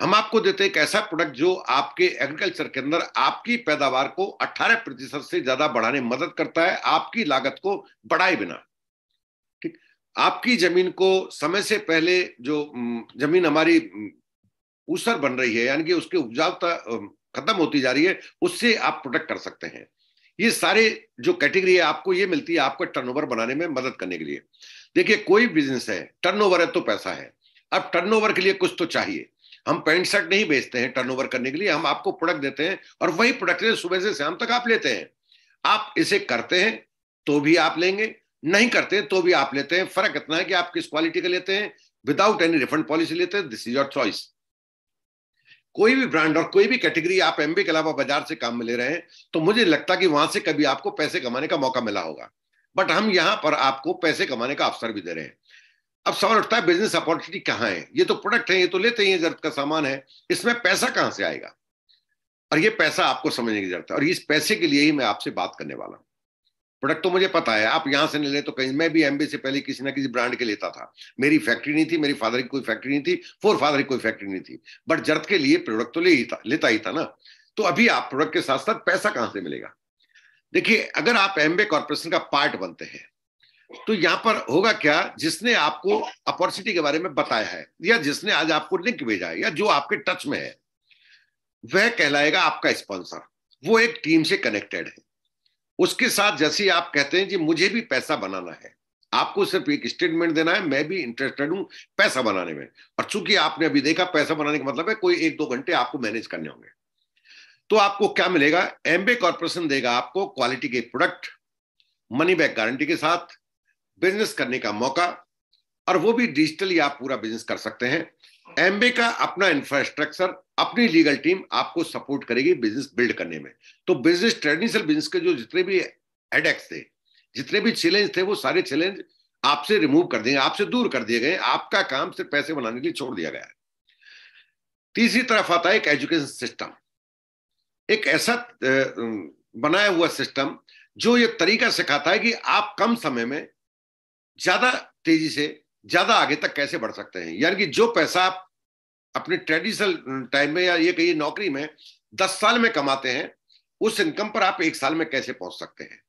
हम आपको देते हैं एक ऐसा प्रोडक्ट जो आपके एग्रीकल्चर के अंदर आपकी पैदावार को 18 प्रतिशत से ज्यादा बढ़ाने में मदद करता है आपकी लागत को बढ़ाए बिना ठीक आपकी जमीन को समय से पहले जो जमीन हमारी ऊसर बन रही है यानी कि उसकी उपजाऊता खत्म होती जा रही है उससे आप प्रोडक्ट कर सकते हैं ये सारे जो कैटेगरी है आपको ये मिलती है आपको टर्नओवर बनाने में मदद करने के लिए देखिए कोई बिजनेस है टर्नओवर है तो पैसा है अब टर्नओवर के लिए कुछ तो चाहिए हम पैंट शर्ट नहीं बेचते हैं टर्नओवर करने के लिए हम आपको प्रोडक्ट देते हैं और वही प्रोडक्ट सुबह से शाम तक आप लेते हैं आप इसे करते हैं तो भी आप लेंगे नहीं करते तो भी आप लेते हैं फर्क इतना है कि आप किस क्वालिटी का लेते हैं विदाउट एनी रिफंड पॉलिसी लेते हैं दिस इज योर चॉइस कोई भी ब्रांड और कोई भी कैटेगरी आप एमबी के अलावा बाजार से काम में ले रहे हैं तो मुझे लगता कि वहां से कभी आपको पैसे कमाने का मौका मिला होगा बट हम यहां पर आपको पैसे कमाने का अवसर भी दे रहे हैं अब सवाल उठता है बिजनेस अपॉर्चुनिटी कहाँ है ये तो प्रोडक्ट है ये तो लेते ही है जरूरत का सामान है इसमें पैसा कहां से आएगा और ये पैसा आपको समझने की जरूरत है और इस पैसे के लिए ही मैं आपसे बात करने वाला हूँ प्रोडक्ट तो मुझे पता है आप यहां से नहीं ले तो कहीं मैं भी एमबी से पहले किसी ना किसी ब्रांड के लेता था मेरी फैक्ट्री नहीं थी मेरी फादर की कोई फैक्ट्री नहीं थी फोर फादर की कोई फैक्ट्री नहीं थी बट जरूरत के लिए प्रोडक्ट तो ले ही था लेता ही था ना तो अभी आप प्रोडक्ट के साथ साथ पैसा कहां से मिलेगा देखिए अगर आप एमबे कॉर्पोरेशन का पार्ट बनते हैं तो यहाँ पर होगा क्या जिसने आपको अपॉर्चुनिटी के बारे में बताया है या जिसने आज आपको लिंक भेजा है या जो आपके टच में है वह कहलाएगा आपका स्पॉन्सर वो एक टीम से कनेक्टेड है उसके साथ जैसे आप कहते हैं जी मुझे भी पैसा बनाना है आपको सिर्फ एक स्टेटमेंट देना है मैं भी इंटरेस्टेड हूं पैसा बनाने में और चूंकि आपने अभी देखा पैसा बनाने का मतलब है कोई एक दो घंटे आपको मैनेज करने होंगे तो आपको क्या मिलेगा एमबे कॉर्पोरेशन देगा आपको क्वालिटी के प्रोडक्ट मनी बैक गारंटी के साथ बिजनेस करने का मौका और वो भी डिजिटली आप पूरा बिजनेस कर सकते हैं एमबे का अपना इंफ्रास्ट्रक्चर अपनी लीगल टीम आपको सपोर्ट करेगी बिजनेस बिल्ड करने में तो बिजनेस ट्रेडिशनल बिजनेस के जो जितने भी हेडेक्स थे जितने भी चैलेंज थे वो सारे चैलेंज आपसे रिमूव कर दिए आपसे दूर कर दिए गए आपका काम सिर्फ पैसे बनाने के लिए छोड़ दिया गया है तीसरी तरफ आता है एक एजुकेशन सिस्टम एक ऐसा बनाया हुआ सिस्टम जो ये तरीका सिखाता है कि आप कम समय में ज्यादा तेजी से ज्यादा आगे तक कैसे बढ़ सकते हैं यानी कि जो पैसा आप अपने ट्रेडिशनल टाइम में या ये कहिए नौकरी में दस साल में कमाते हैं उस इनकम पर आप एक साल में कैसे पहुंच सकते हैं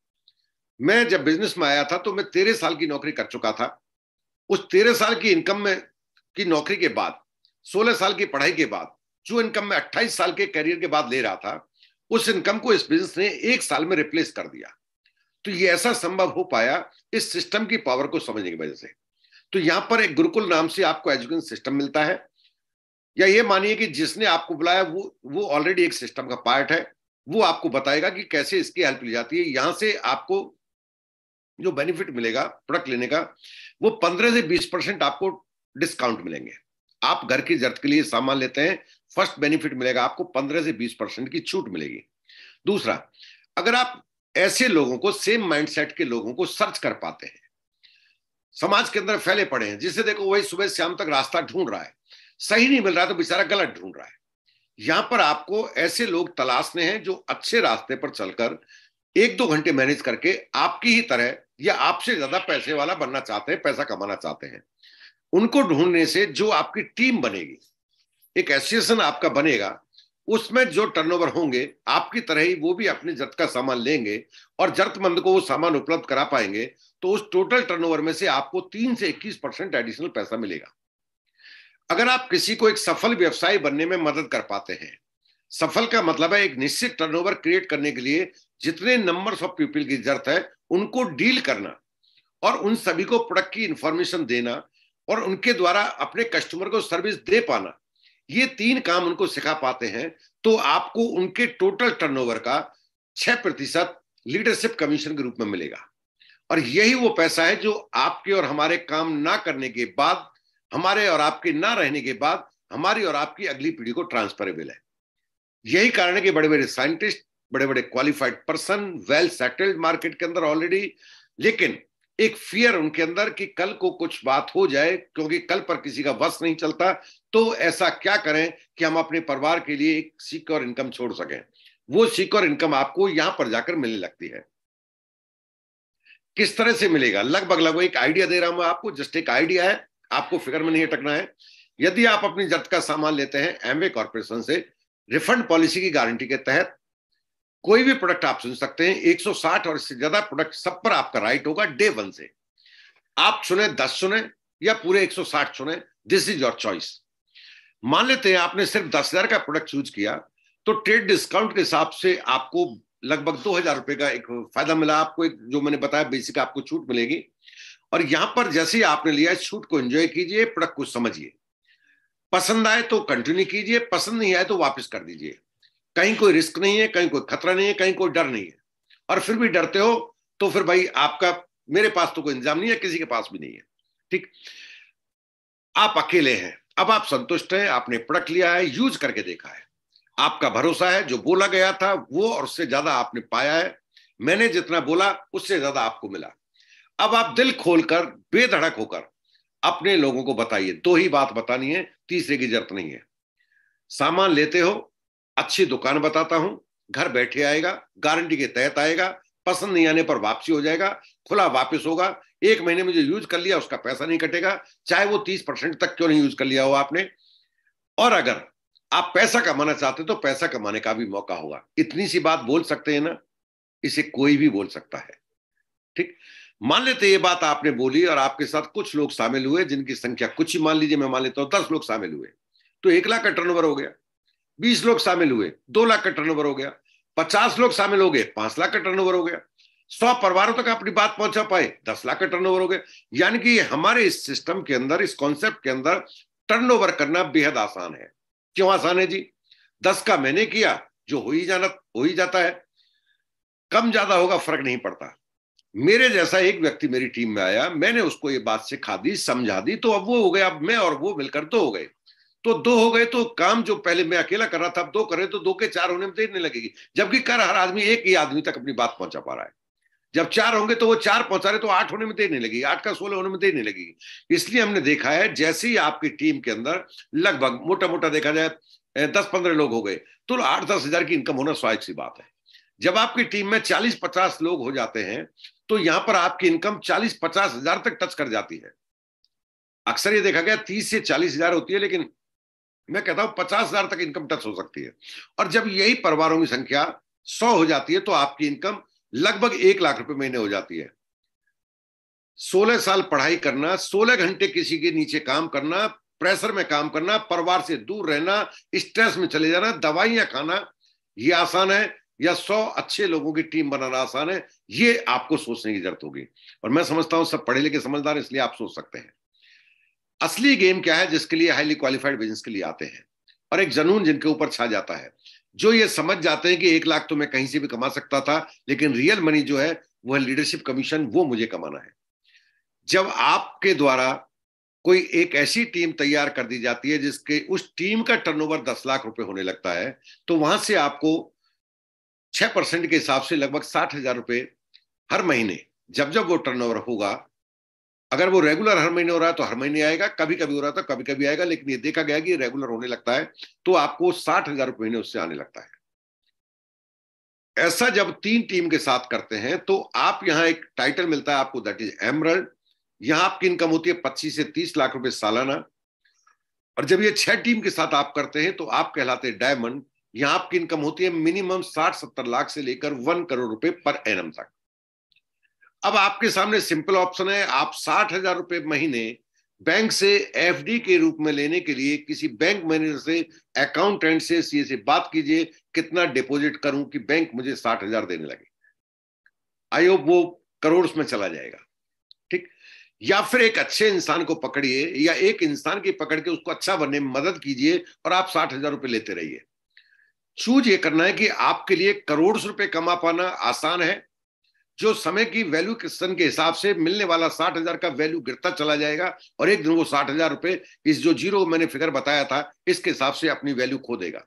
मैं जब बिजनेस में आया था तो मैं तेरह साल की नौकरी कर चुका था उस तेरह साल की इनकम में की नौकरी के बाद सोलह साल की पढ़ाई के बाद जो इनकम में अट्ठाईस साल के करियर के बाद ले रहा था उस इनकम को इस बिजनेस ने एक साल में रिप्लेस कर दिया तो ये ऐसा संभव हो पाया इस सिस्टम की पावर को समझने की वजह से तो यहां पर एक गुरुकुल नाम से आपको एजुकेशन सिस्टम मिलता है या ये मानिए कि जिसने आपको बुलाया वो वो ऑलरेडी एक सिस्टम का पार्ट है वो आपको बताएगा कि कैसे इसकी हेल्प ली जाती है यहां से आपको जो बेनिफिट मिलेगा प्रोडक्ट लेने का वो पंद्रह से बीस परसेंट आपको डिस्काउंट मिलेंगे आप घर की जरूरत के लिए सामान लेते हैं फर्स्ट बेनिफिट मिलेगा आपको पंद्रह से बीस परसेंट की छूट मिलेगी दूसरा अगर आप ऐसे लोगों को सेम माइंडसेट के लोगों को सर्च कर पाते हैं समाज के अंदर फैले पड़े हैं जिसे देखो वही सुबह शाम तक रास्ता ढूंढ रहा है सही नहीं मिल रहा तो बेचारा गलत ढूंढ रहा है यहां पर आपको ऐसे लोग तलाशने हैं जो अच्छे रास्ते पर चलकर एक दो घंटे मैनेज करके आपकी ही तरह या आपसे ज्यादा पैसे वाला बनना चाहते हैं पैसा कमाना चाहते हैं उनको ढूंढने से जो आपकी टीम बनेगी एक एसोसिएशन आपका बनेगा उसमें जो टर्नओवर होंगे आपकी तरह ही वो भी अपने जर्त का सामान लेंगे और जरूरतमंद को वो सामान उपलब्ध करा पाएंगे तो उस टोटल टर्नओवर में से आपको तीन से इक्कीस परसेंट एडिशनल पैसा मिलेगा अगर आप किसी को एक सफल व्यवसाय बनने में मदद कर पाते हैं सफल का मतलब है एक निश्चित टर्नओवर क्रिएट करने के लिए जितने नंबर ऑफ पीपल की जरूरत है उनको डील करना और उन सभी को प्रोडक्ट की इंफॉर्मेशन देना और उनके द्वारा अपने कस्टमर को सर्विस दे पाना ये तीन काम उनको सिखा पाते हैं तो आपको उनके टोटल टर्नओवर का छह प्रतिशत लीडरशिप कमीशन के रूप में मिलेगा और यही वो पैसा है जो आपके और हमारे काम ना करने के बाद हमारे और आपके ना रहने के बाद हमारी और आपकी अगली पीढ़ी को ट्रांसफरेबल है यही कारण है कि बड़े बड़े साइंटिस्ट बड़े बड़े qualified person well settled market के अंदर ऑलरेडी लेकिन एक फियर उनके अंदर कि कल को कुछ बात हो जाए क्योंकि कल पर किसी का वश नहीं चलता तो ऐसा क्या करें कि हम अपने परिवार के लिए एक सिक्योर इनकम छोड़ सकें वो सिक्योर इनकम आपको यहां पर जाकर मिलने लगती है किस तरह से मिलेगा लगभग लगभग एक आइडिया दे रहा हूं आपको जस्ट एक आइडिया है आपको फिक्र में नहीं अटकना है यदि आप अपनी जब का सामान लेते हैं एमवे कॉर्पोरेशन से रिफंड पॉलिसी की गारंटी के तहत कोई भी प्रोडक्ट आप सुन सकते हैं 160 और इससे ज्यादा प्रोडक्ट सब पर आपका राइट होगा डे वन से आप चुने दस चुने या पूरे 160 चुने दिस इज योर चॉइस मान लेते हैं आपने सिर्फ दस हजार का प्रोडक्ट चूज किया तो ट्रेड डिस्काउंट के हिसाब से आपको लगभग दो हजार रुपए का एक फायदा मिला आपको एक जो मैंने बताया बेसिक आपको छूट मिलेगी और यहां पर जैसे ही आपने लिया इस छूट को एंजॉय कीजिए प्रोडक्ट को समझिए पसंद आए तो कंटिन्यू कीजिए पसंद नहीं आए तो वापस कर दीजिए कहीं कोई रिस्क नहीं है कहीं कोई खतरा नहीं है कहीं कोई डर नहीं है और फिर भी डरते हो तो फिर भाई आपका मेरे पास तो कोई इंतजाम नहीं है किसी के पास भी नहीं है ठीक आप अकेले हैं अब आप संतुष्ट हैं आपने पड़क लिया है यूज करके देखा है आपका भरोसा है जो बोला गया था वो और उससे ज्यादा आपने पाया है मैंने जितना बोला उससे ज्यादा आपको मिला अब आप दिल खोलकर बेधड़क होकर अपने लोगों को बताइए दो ही बात बतानी है तीसरे की जरूरत नहीं है सामान लेते हो अच्छी दुकान बताता हूं घर बैठे आएगा गारंटी के तहत आएगा पसंद नहीं आने पर वापसी हो जाएगा खुला वापस होगा एक महीने में जो यूज कर लिया उसका पैसा नहीं कटेगा चाहे वो तीस परसेंट तक क्यों नहीं यूज कर लिया हो आपने और अगर आप पैसा कमाना चाहते तो पैसा कमाने का भी मौका होगा इतनी सी बात बोल सकते हैं ना इसे कोई भी बोल सकता है ठीक मान लेते ये बात आपने बोली और आपके साथ कुछ लोग शामिल हुए जिनकी संख्या कुछ ही मान लीजिए मैं मान लेता हूं दस लोग शामिल हुए तो एक लाख का टर्नओवर हो गया बीस लोग शामिल हुए दो लाख का टर्नओवर हो गया पचास लोग शामिल हो गए पांच लाख का टर्नओवर हो गया सौ परिवारों तक अपनी बात पहुंचा पाए दस लाख का टर्नओवर हो गया यानी कि हमारे इस सिस्टम के अंदर इस कॉन्सेप्ट के अंदर टर्नओवर करना बेहद आसान है क्यों आसान है जी दस का मैंने किया जो हो ही जाना हो ही जाता है कम ज्यादा होगा फर्क नहीं पड़ता मेरे जैसा एक व्यक्ति मेरी टीम में आया मैंने उसको ये बात सिखा दी समझा दी तो अब वो हो गया अब मैं और वो मिलकर तो हो गए तो दो हो गए तो काम जो पहले मैं अकेला कर रहा था अब दो करे तो दो के चार होने में देर नहीं लगेगी जबकि कर हर आदमी एक ही आदमी तक अपनी बात पहुंचा पा रहा है जब चार होंगे तो वो चार पहुंचा रहे तो आठ होने में देर नहीं लगेगी आठ का सोलह होने में देर नहीं लगेगी इसलिए हमने देखा है जैसे ही आपकी टीम के अंदर लगभग मोटा मोटा देखा जाए दस पंद्रह लोग हो गए तो आठ दस हजार की इनकम होना स्वाभाविक सी बात है जब आपकी टीम में चालीस पचास लोग हो जाते हैं तो यहां पर आपकी इनकम चालीस पचास हजार तक टच कर जाती है अक्सर ये देखा गया तीस से चालीस हजार होती है लेकिन मैं कहता हूं पचास हजार तक इनकम टैक्स हो सकती है और जब यही परिवारों की संख्या सौ हो जाती है तो आपकी इनकम लगभग एक लाख रुपए महीने हो जाती है सोलह साल पढ़ाई करना सोलह घंटे किसी के नीचे काम करना प्रेशर में काम करना परिवार से दूर रहना स्ट्रेस में चले जाना दवाइयां खाना ये आसान है या सौ अच्छे लोगों की टीम बनाना आसान है ये आपको सोचने की जरूरत होगी और मैं समझता हूं सब पढ़े लिखे समझदार इसलिए आप सोच सकते हैं असली गेम क्या है जिसके लिए हाईली क्वालिफाइड बिजनेस के लिए आते हैं और एक जनून जिनके ऊपर छा जाता है जो ये समझ जाते हैं कि एक लाख तो मैं कहीं से भी कमा सकता था लेकिन रियल मनी जो है है लीडरशिप कमीशन वो मुझे कमाना है जब आपके द्वारा कोई एक ऐसी टीम तैयार कर दी जाती है जिसके उस टीम का टर्नओवर दस लाख रुपए होने लगता है तो वहां से आपको छह परसेंट के हिसाब से लगभग साठ हजार रुपए हर महीने जब जब वो टर्नओवर होगा अगर वो रेगुलर हर महीने हो रहा है तो हर महीने आएगा कभी कभी हो रहा था कभी कभी आएगा लेकिन ये देखा गया कि रेगुलर होने लगता है तो आपको साठ हजार रुपये महीने उससे आने लगता है ऐसा जब तीन टीम के साथ करते हैं तो आप यहां एक टाइटल मिलता है आपको दैट इज एमरल्ड यहां आपकी इनकम होती है पच्चीस से तीस लाख रुपए सालाना और जब ये छह टीम के साथ आप करते हैं तो आप कहलाते हैं डायमंड यहां आपकी इनकम होती है मिनिमम साठ सत्तर लाख से लेकर वन करोड़ रुपए पर एनम तक अब आपके सामने सिंपल ऑप्शन है आप साठ हजार रुपए महीने बैंक से एफडी के रूप में लेने के लिए किसी बैंक मैनेजर से अकाउंटेंट से सीए से बात कीजिए कितना डिपॉजिट करूं कि बैंक मुझे साठ हजार देने लगे आई होप वो करोड़ में चला जाएगा ठीक या फिर एक अच्छे इंसान को पकड़िए या एक इंसान की पकड़ के उसको अच्छा बनने में मदद कीजिए और आप साठ हजार रुपए लेते रहिए चूज ये करना है कि आपके लिए करोड़ रुपए कमा पाना आसान है जो समय की वैल्यू क्रिस्टन के हिसाब से मिलने वाला साठ हजार का वैल्यू गिरता चला जाएगा और एक दिन वो साठ हजार रुपए इस जो जीरो मैंने फिगर बताया था इसके हिसाब से अपनी वैल्यू खो देगा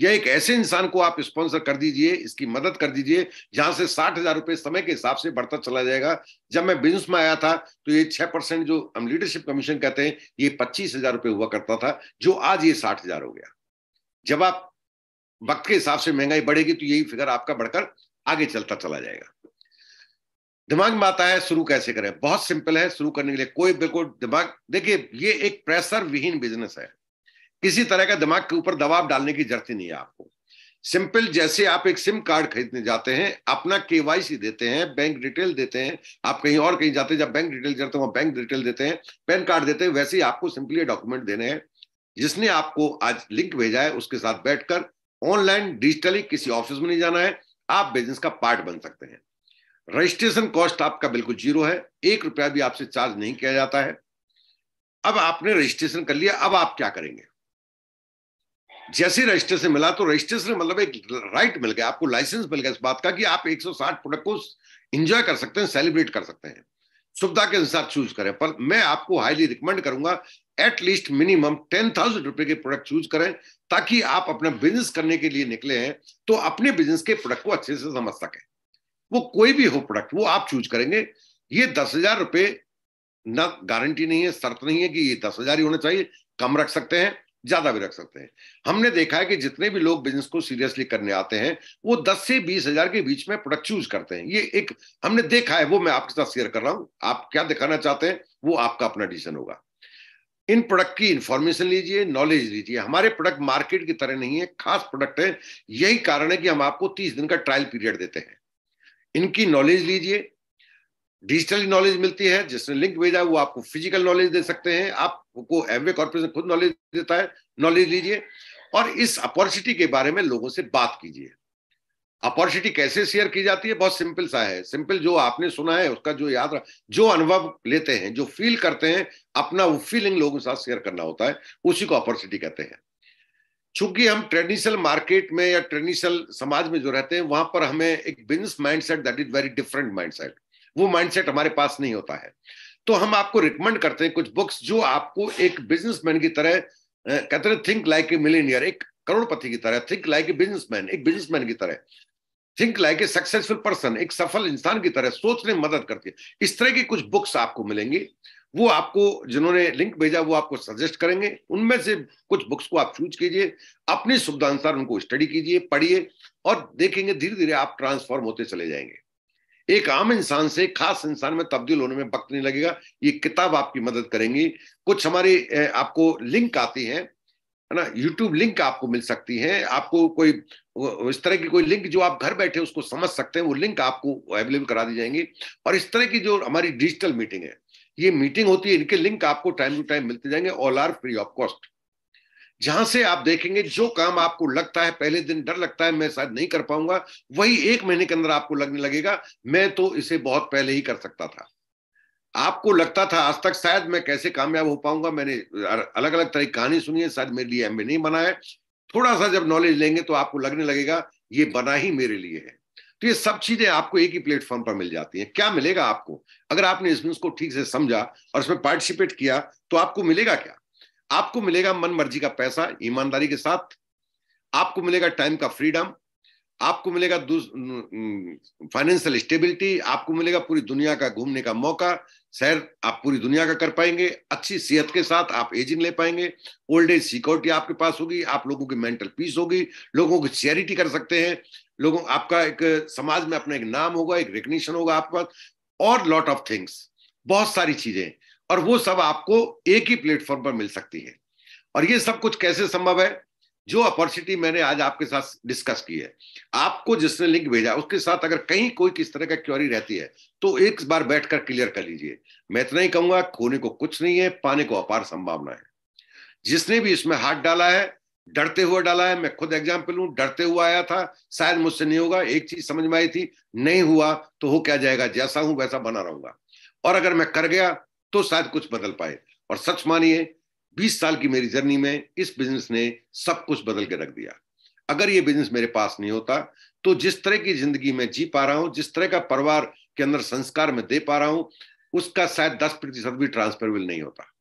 या एक ऐसे इंसान को आप स्पॉन्सर कर दीजिए इसकी मदद कर दीजिए जहां से साठ हजार रुपए समय के हिसाब से बढ़ता चला जाएगा जब मैं बिजनेस में आया था तो ये छह परसेंट जो हम लीडरशिप कमीशन कहते हैं ये पच्चीस हजार रुपये हुआ करता था जो आज ये साठ हजार हो गया जब आप वक्त के हिसाब से महंगाई बढ़ेगी तो यही फिगर आपका बढ़कर आगे चलता चला जाएगा दिमाग में आता है शुरू कैसे करें बहुत सिंपल है शुरू करने के लिए कोई बिल्कुल दिमाग देखिए ये एक प्रेशर विहीन बिजनेस है किसी तरह का दिमाग के ऊपर दबाव डालने की जरूरत ही नहीं है आपको सिंपल जैसे आप एक सिम कार्ड खरीदने जाते हैं अपना केवाईसी देते हैं बैंक डिटेल देते हैं आप कहीं और कहीं जाते हैं जब बैंक डिटेल जाते हैं वहां बैंक डिटेल देते हैं पैन कार्ड देते हैं वैसे ही आपको सिंपली ये डॉक्यूमेंट देने हैं जिसने आपको आज लिंक भेजा है उसके साथ बैठकर ऑनलाइन डिजिटली किसी ऑफिस में नहीं जाना है आप बिजनेस का पार्ट बन सकते हैं रजिस्ट्रेशन कॉस्ट आपका बिल्कुल जीरो है एक रुपया भी आपसे चार्ज नहीं किया जाता है अब आपने रजिस्ट्रेशन कर लिया अब आप क्या करेंगे जैसे रजिस्ट्रेशन मिला तो रजिस्ट्रेशन मतलब एक राइट मिल गया आपको लाइसेंस मिल गया इस बात का कि आप 160 प्रोडक्ट को एंजॉय कर सकते हैं सेलिब्रेट कर सकते हैं सुविधा के अनुसार चूज करें पर मैं आपको हाईली रिकमेंड करूंगा एटलीस्ट मिनिमम टेन थाउजेंड रुपए के प्रोडक्ट चूज करें ताकि आप अपना बिजनेस करने के लिए निकले हैं तो अपने बिजनेस के प्रोडक्ट को अच्छे से समझ सकें वो कोई भी हो प्रोडक्ट वो आप चूज करेंगे ये दस हजार रुपये ना गारंटी नहीं है शर्त नहीं है कि ये दस हजार ही होना चाहिए कम रख सकते हैं ज्यादा भी रख सकते हैं हमने देखा है कि जितने भी लोग बिजनेस को सीरियसली करने आते हैं वो दस से बीस हजार के बीच में प्रोडक्ट चूज करते हैं ये एक हमने देखा है वो मैं आपके साथ शेयर कर रहा हूं आप क्या दिखाना चाहते हैं वो आपका अपना डिसीजन होगा इन प्रोडक्ट की इंफॉर्मेशन लीजिए नॉलेज लीजिए हमारे प्रोडक्ट मार्केट की तरह नहीं है खास प्रोडक्ट है यही कारण है कि हम आपको तीस दिन का ट्रायल पीरियड देते हैं इनकी नॉलेज लीजिए डिजिटल नॉलेज मिलती है जिसने लिंक भेजा वो आपको फिजिकल नॉलेज दे सकते हैं आपको एमवे कॉर्पोरेशन खुद नॉलेज देता है नॉलेज लीजिए और इस अपॉर्चुनिटी के बारे में लोगों से बात कीजिए अपॉर्चुनिटी कैसे शेयर की जाती है बहुत सिंपल सा है सिंपल जो आपने सुना है उसका जो याद जो अनुभव लेते हैं जो फील करते हैं अपना वो फीलिंग लोगों के साथ शेयर करना होता है उसी को अपॉर्चुनिटी कहते हैं चूंकि हम ट्रेडिशनल मार्केट में या ट्रेडिशनल समाज में जो रहते हैं वहां पर हमें एक business mindset that is very different mindset वो माइंडसेट हमारे पास नहीं होता है तो हम आपको रिकमेंड करते हैं कुछ बुक्स जो आपको एक बिजनेसमैन की तरह कहते हैं थिंक लाइक ए मिलीनियर एक करोड़पति की तरह थिंक लाइक ए बिजनेसमैन एक बिजनेसमैन की तरह think like a successful person एक सफल इंसान की तरह सोचने में मदद करती है इस तरह की कुछ बुक्स आपको मिलेंगी वो आपको जिन्होंने लिंक भेजा वो आपको सजेस्ट करेंगे उनमें से कुछ बुक्स को आप चूज कीजिए अपनी सुविधा अनुसार उनको स्टडी कीजिए पढ़िए और देखेंगे धीरे धीरे आप ट्रांसफॉर्म होते चले जाएंगे एक आम इंसान से खास इंसान में तब्दील होने में वक्त नहीं लगेगा ये किताब आपकी मदद करेंगी कुछ हमारी आपको लिंक आती है ना यूट्यूब लिंक आपको मिल सकती है आपको कोई इस तरह की कोई लिंक जो आप घर बैठे उसको समझ सकते हैं वो लिंक आपको अवेलेबल करा दी जाएंगी और इस तरह की जो हमारी डिजिटल मीटिंग है ये मीटिंग होती है इनके लिंक आपको टाइम टू टाइम मिलते जाएंगे all are free of cost जहां से आप देखेंगे जो काम आपको लगता है पहले दिन डर लगता है मैं शायद नहीं कर पाऊंगा वही एक महीने के अंदर आपको लगने लगेगा मैं तो इसे बहुत पहले ही कर सकता था आपको लगता था आज तक शायद मैं कैसे कामयाब हो पाऊंगा मैंने अलग अलग तरह की कहानी सुनी है शायद मेरे लिए एम नहीं बना है थोड़ा सा जब नॉलेज लेंगे तो आपको लगने लगेगा ये बना ही मेरे लिए है तो ये सब चीजें आपको एक ही प्लेटफॉर्म पर मिल जाती हैं क्या मिलेगा आपको अगर आपने इस न्यूज को ठीक से समझा और इसमें पार्टिसिपेट किया तो आपको मिलेगा क्या आपको मिलेगा मन मर्जी का पैसा ईमानदारी के साथ आपको मिलेगा टाइम का फ्रीडम आपको मिलेगा फाइनेंशियल स्टेबिलिटी आपको मिलेगा पूरी दुनिया का घूमने का मौका सैर आप पूरी दुनिया का कर पाएंगे अच्छी सेहत के साथ आप एजिंग ले पाएंगे ओल्ड एज सिक्योरिटी आपके पास होगी आप लोगों की मेंटल पीस होगी लोगों की चैरिटी कर सकते हैं लोगों आपका एक समाज में अपना एक नाम होगा एक रिक्निशन होगा आपके पास और लॉट ऑफ थिंग्स बहुत सारी चीजें और वो सब आपको एक ही प्लेटफॉर्म पर मिल सकती है और ये सब कुछ कैसे संभव है जो अपॉर्चुनिटी मैंने आज आपके साथ डिस्कस की है आपको जिसने लिंक भेजा उसके साथ अगर कहीं कोई किस तरह का क्योरी रहती है तो एक बार बैठकर क्लियर कर लीजिए मैं इतना ही कहूंगा खोने को कुछ नहीं है पाने को अपार संभावना है जिसने भी इसमें हाथ डाला है डरते हुए डाला है मैं खुद एग्जाम्पल हूं डरते हुए आया था शायद मुझसे नहीं होगा एक चीज समझ में आई थी नहीं हुआ तो हो क्या जाएगा जैसा हूं वैसा बना रहूंगा और अगर मैं कर गया तो शायद कुछ बदल पाए और सच मानिए 20 साल की मेरी जर्नी में इस बिजनेस ने सब कुछ बदल के रख दिया अगर ये बिजनेस मेरे पास नहीं होता तो जिस तरह की जिंदगी में जी पा रहा हूं जिस तरह का परिवार के अंदर संस्कार में दे पा रहा हूं उसका शायद दस प्रतिशत भी ट्रांसफरेबल नहीं होता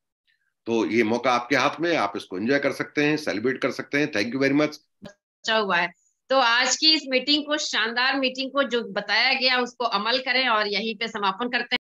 तो ये मौका आपके हाथ में आप इसको एंजॉय कर सकते हैं सेलिब्रेट कर सकते हैं थैंक यू वेरी मच अच्छा हुआ है तो आज की इस मीटिंग को शानदार मीटिंग को जो बताया गया उसको अमल करें और यहीं पे समापन करते हैं